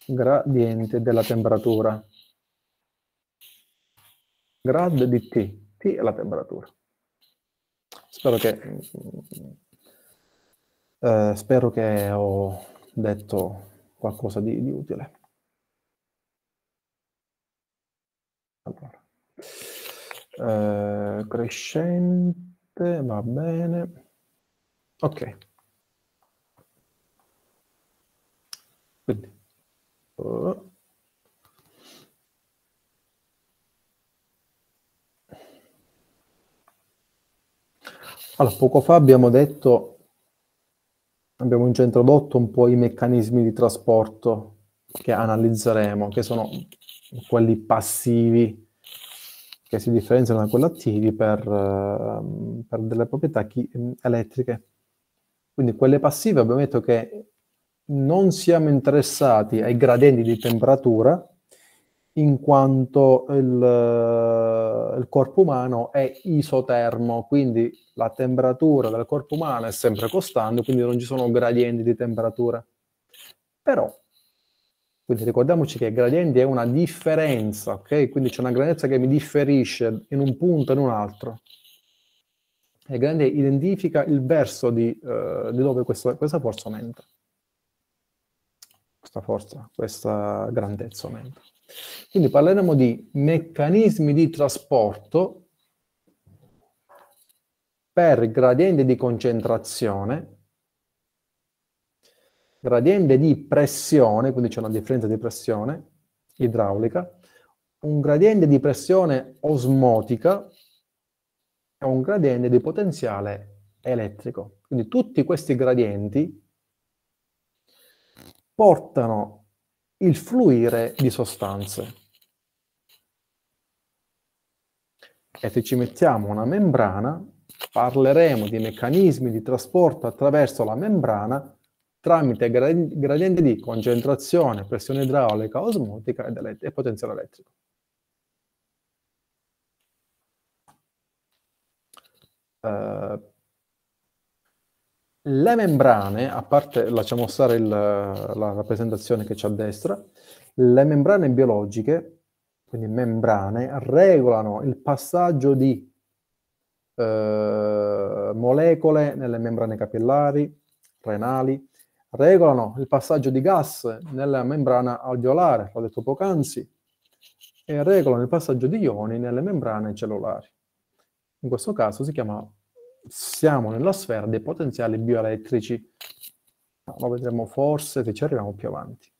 gradiente della temperatura grad di T. T è la temperatura. Spero che, eh, spero che ho detto qualcosa di, di utile. Allora. Eh, crescente, va bene. Ok. Quindi. Uh. Allora, poco fa abbiamo detto, abbiamo già introdotto un po' i meccanismi di trasporto che analizzeremo, che sono quelli passivi, che si differenziano da quelli attivi per, ehm, per delle proprietà chi- elettriche. Quindi quelle passive abbiamo detto che non siamo interessati ai gradienti di temperatura, in quanto il, eh, il, corpo umano è isotermo, quindi la temperatura del corpo umano è sempre costante, quindi non ci sono gradienti di temperatura. Però, quindi ricordiamoci che gradienti è una differenza, ok? Quindi c'è una grandezza che mi differisce in un punto e in un altro. E grande identifica il verso di, eh, di dove questa, questa forza aumenta. Questa forza, questa grandezza aumenta. Quindi parleremo di meccanismi di trasporto per gradiente di concentrazione, gradiente di pressione, quindi c'è una differenza di pressione idraulica, un gradiente di pressione osmotica e un gradiente di potenziale elettrico. Quindi tutti questi gradienti portano il fluire di sostanze. E se ci mettiamo una membrana, parleremo di meccanismi di trasporto attraverso la membrana tramite gradienti di concentrazione, pressione idraulica, osmotica e potenziale elettrico. Uh, le membrane, a parte, lasciamo stare il, la rappresentazione che c'è a destra, le membrane biologiche, quindi membrane, regolano il passaggio di eh, molecole nelle membrane capillari, renali, regolano il passaggio di gas nella membrana alveolare, l'ho detto poc'anzi, e regolano il passaggio di ioni nelle membrane cellulari. In questo caso si chiama siamo nella sfera dei potenziali bioelettrici. lo vedremo forse se ci arriviamo più avanti.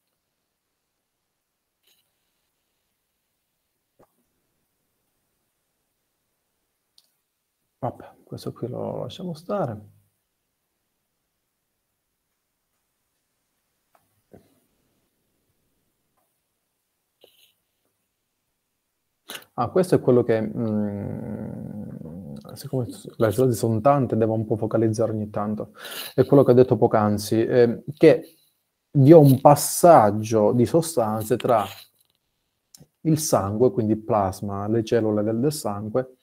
Vabbè, questo qui lo lasciamo stare. Ah, questo è quello che... Mm, siccome le slide sono tante, devo un po' focalizzare ogni tanto. È quello che ho detto poc'anzi, eh, che vi è un passaggio di sostanze tra il sangue, quindi plasma, le cellule del, del sangue,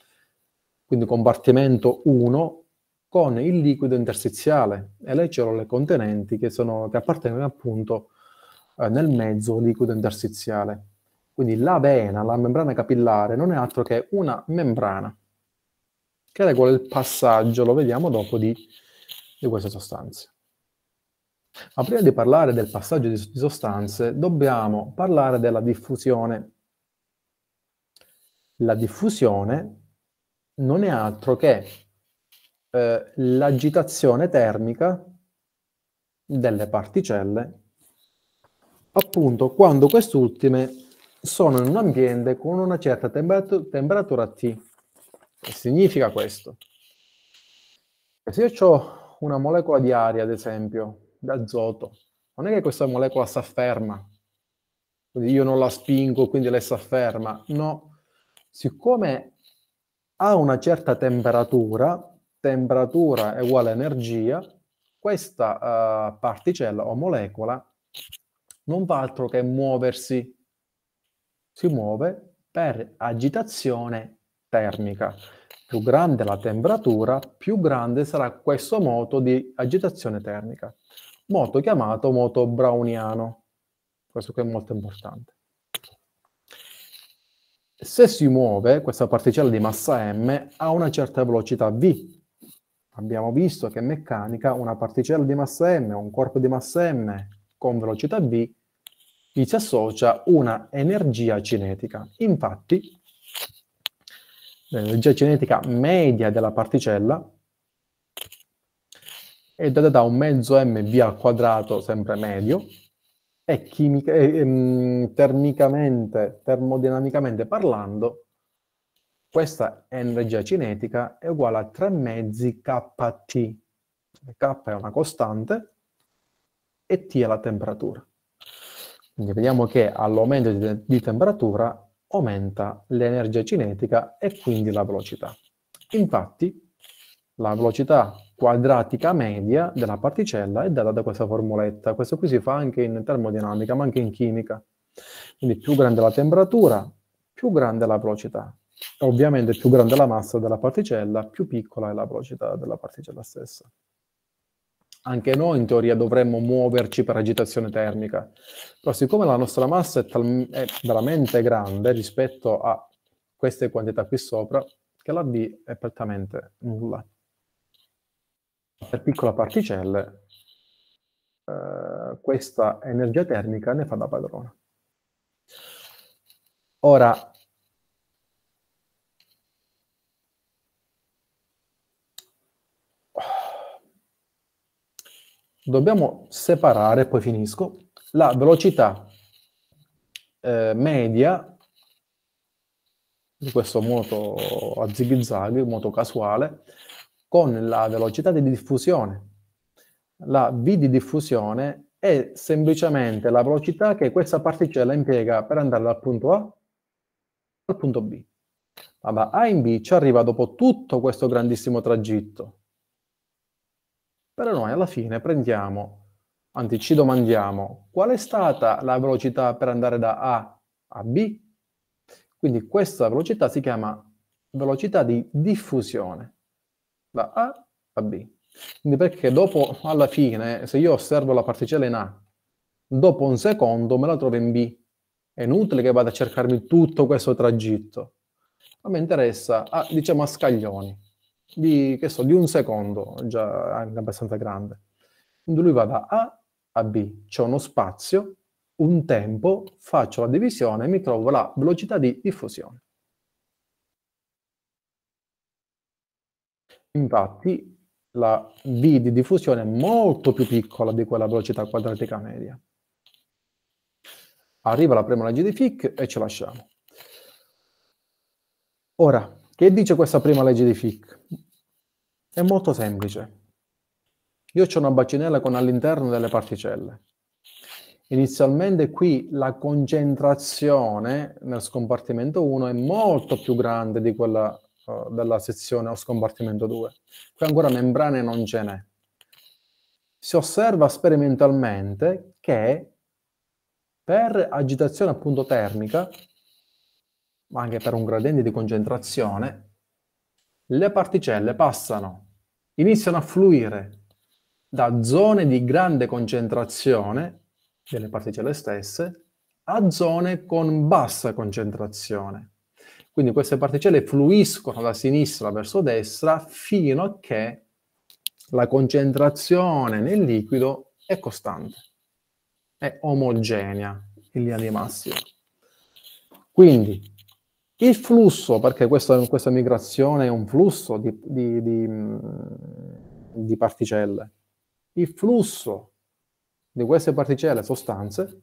quindi compartimento 1, con il liquido interstiziale e le cellule contenenti che, sono, che appartengono appunto eh, nel mezzo liquido interstiziale. Quindi la vena, la membrana capillare, non è altro che una membrana che regola il passaggio, lo vediamo dopo, di, di queste sostanze. Ma prima di parlare del passaggio di, di sostanze, dobbiamo parlare della diffusione. La diffusione non è altro che eh, l'agitazione termica delle particelle, appunto quando quest'ultime sono in un ambiente con una certa temper temperatura T che significa questo? Che se io ho una molecola di aria, ad esempio, d'azoto, non è che questa molecola si afferma, quindi io non la spingo, quindi lei si afferma, no. Siccome a una certa temperatura, temperatura è uguale a energia, questa uh, particella o molecola non fa altro che muoversi, si muove per agitazione termica. Più grande la temperatura, più grande sarà questo moto di agitazione termica, moto chiamato moto browniano. Questo qui è molto importante. Se si muove, questa particella di massa m ha una certa velocità v. Abbiamo visto che in meccanica una particella di massa m, un corpo di massa m con velocità v, gli si associa una energia cinetica. Infatti, l'energia eh, cinetica media della particella è data da un mezzo mv al quadrato, sempre medio, e, chimica, e ehm, termicamente, termodinamicamente parlando, questa energia cinetica è uguale a 3 mezzi kT. K è una costante e T è la temperatura. Quindi vediamo che all'aumento di, di temperatura aumenta l'energia cinetica e quindi la velocità. Infatti, la velocità quadratica media della particella è data da questa formuletta. Questo qui si fa anche in termodinamica, ma anche in chimica. Quindi più grande la temperatura, più grande la velocità. Ovviamente più grande la massa della particella, più piccola è la velocità della particella stessa anche noi in teoria dovremmo muoverci per agitazione termica, però siccome la nostra massa è, tal- è veramente grande rispetto a queste quantità qui sopra, che la B è praticamente nulla. Per piccole particelle eh, questa energia termica ne fa da padrona. Ora, dobbiamo separare, poi finisco, la velocità eh, media di questo moto a zig zag, moto casuale, con la velocità di diffusione. La V di diffusione è semplicemente la velocità che questa particella impiega per andare dal punto A al punto B. Ma da A in B ci arriva dopo tutto questo grandissimo tragitto, però noi alla fine prendiamo, anzi ci domandiamo, qual è stata la velocità per andare da A a B? Quindi questa velocità si chiama velocità di diffusione, da A a B. Quindi perché dopo, alla fine, se io osservo la particella in A, dopo un secondo me la trovo in B. È inutile che vada a cercarmi tutto questo tragitto. Ma mi interessa, a, diciamo, a scaglioni di, so, di un secondo, già anche abbastanza grande. Quindi lui va da A a B, c'è uno spazio, un tempo, faccio la divisione e mi trovo la velocità di diffusione. Infatti la V di diffusione è molto più piccola di quella velocità quadratica media. Arriva la prima legge di Fick e ci lasciamo. Ora, che dice questa prima legge di Fick? È molto semplice. Io ho una bacinella con all'interno delle particelle. Inizialmente qui la concentrazione nel scompartimento 1 è molto più grande di quella uh, della sezione o scompartimento 2. Qui ancora membrane non ce n'è. Si osserva sperimentalmente che per agitazione appunto termica, ma anche per un gradiente di concentrazione, le particelle passano iniziano a fluire da zone di grande concentrazione delle particelle stesse a zone con bassa concentrazione. Quindi queste particelle fluiscono da sinistra verso destra fino a che la concentrazione nel liquido è costante, è omogenea in linea di massima. Quindi il flusso, perché questo, questa migrazione è un flusso di, di, di, di particelle, il flusso di queste particelle, sostanze,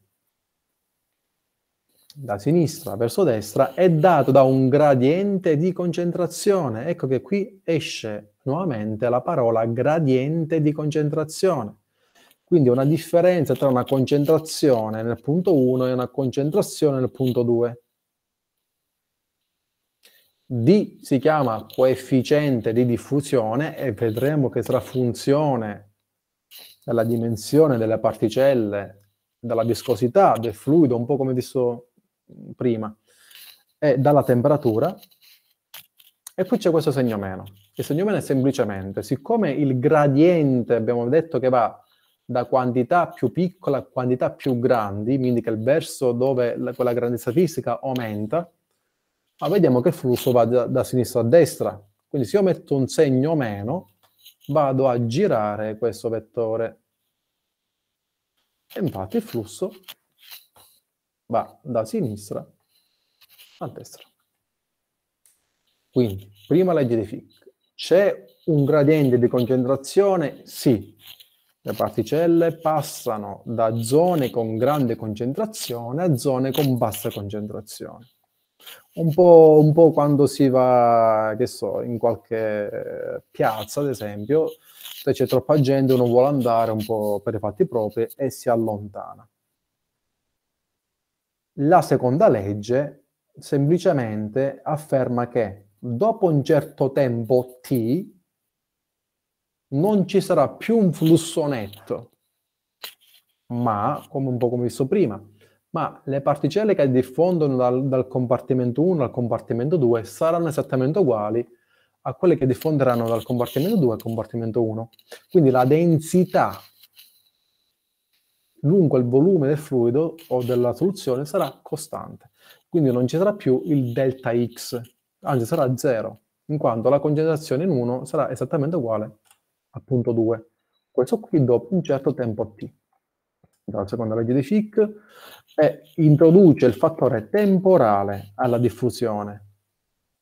da sinistra verso destra è dato da un gradiente di concentrazione. Ecco che qui esce nuovamente la parola gradiente di concentrazione. Quindi una differenza tra una concentrazione nel punto 1 e una concentrazione nel punto 2. D si chiama coefficiente di diffusione e vedremo che sarà funzione della dimensione delle particelle, dalla viscosità del fluido, un po' come visto prima, e dalla temperatura. E poi c'è questo segno meno. Il segno meno è semplicemente, siccome il gradiente abbiamo detto che va da quantità più piccola a quantità più grandi, quindi che il verso dove la, quella grandezza fisica aumenta, ma vediamo che il flusso va da, da sinistra a destra. Quindi se io metto un segno meno, vado a girare questo vettore. E infatti il flusso va da sinistra a destra. Quindi, prima legge di Fick. C'è un gradiente di concentrazione? Sì. Le particelle passano da zone con grande concentrazione a zone con bassa concentrazione. Un po', un po', quando si va, che so, in qualche eh, piazza, ad esempio, se c'è troppa gente, uno vuole andare un po' per i fatti propri e si allontana. La seconda legge semplicemente afferma che dopo un certo tempo T non ci sarà più un flusso netto, ma, come un po' come visto prima, ma le particelle che diffondono dal, dal compartimento 1 al compartimento 2 saranno esattamente uguali a quelle che diffonderanno dal compartimento 2 al compartimento 1. Quindi la densità lungo il volume del fluido o della soluzione sarà costante. Quindi non ci sarà più il delta x, anzi sarà 0, in quanto la concentrazione in 1 sarà esattamente uguale a punto 2. Questo qui dopo un certo tempo t. Dalla seconda legge di Fick, e introduce il fattore temporale alla diffusione,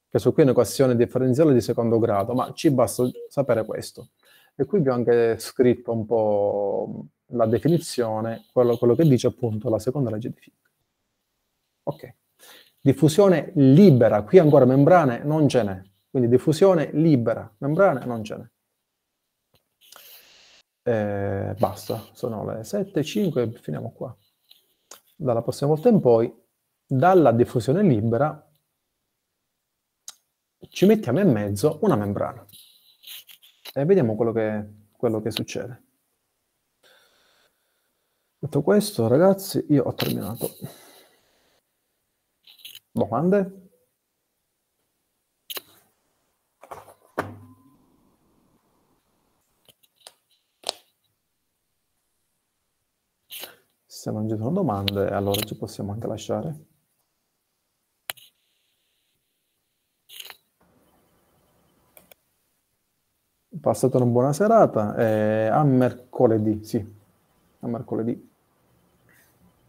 che su qui è un'equazione differenziale di secondo grado, ma ci basta sapere questo. E qui vi ho anche scritto un po' la definizione, quello, quello che dice appunto la seconda legge di Fick. Ok. Diffusione libera, qui ancora membrane non ce n'è, quindi diffusione libera, membrane non ce n'è. Eh, basta, sono le 7, 5 finiamo qua dalla prossima volta in poi, dalla diffusione libera ci mettiamo in mezzo una membrana e vediamo quello che, quello che succede. Detto questo, ragazzi, io ho terminato. Domande? se non ci sono domande, allora ci possiamo anche lasciare. Passate una buona serata e a mercoledì, sì, a mercoledì.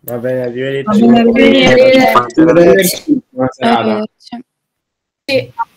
Va bene, arrivederci. Va bene, arrivederci. Buona serata. Sì.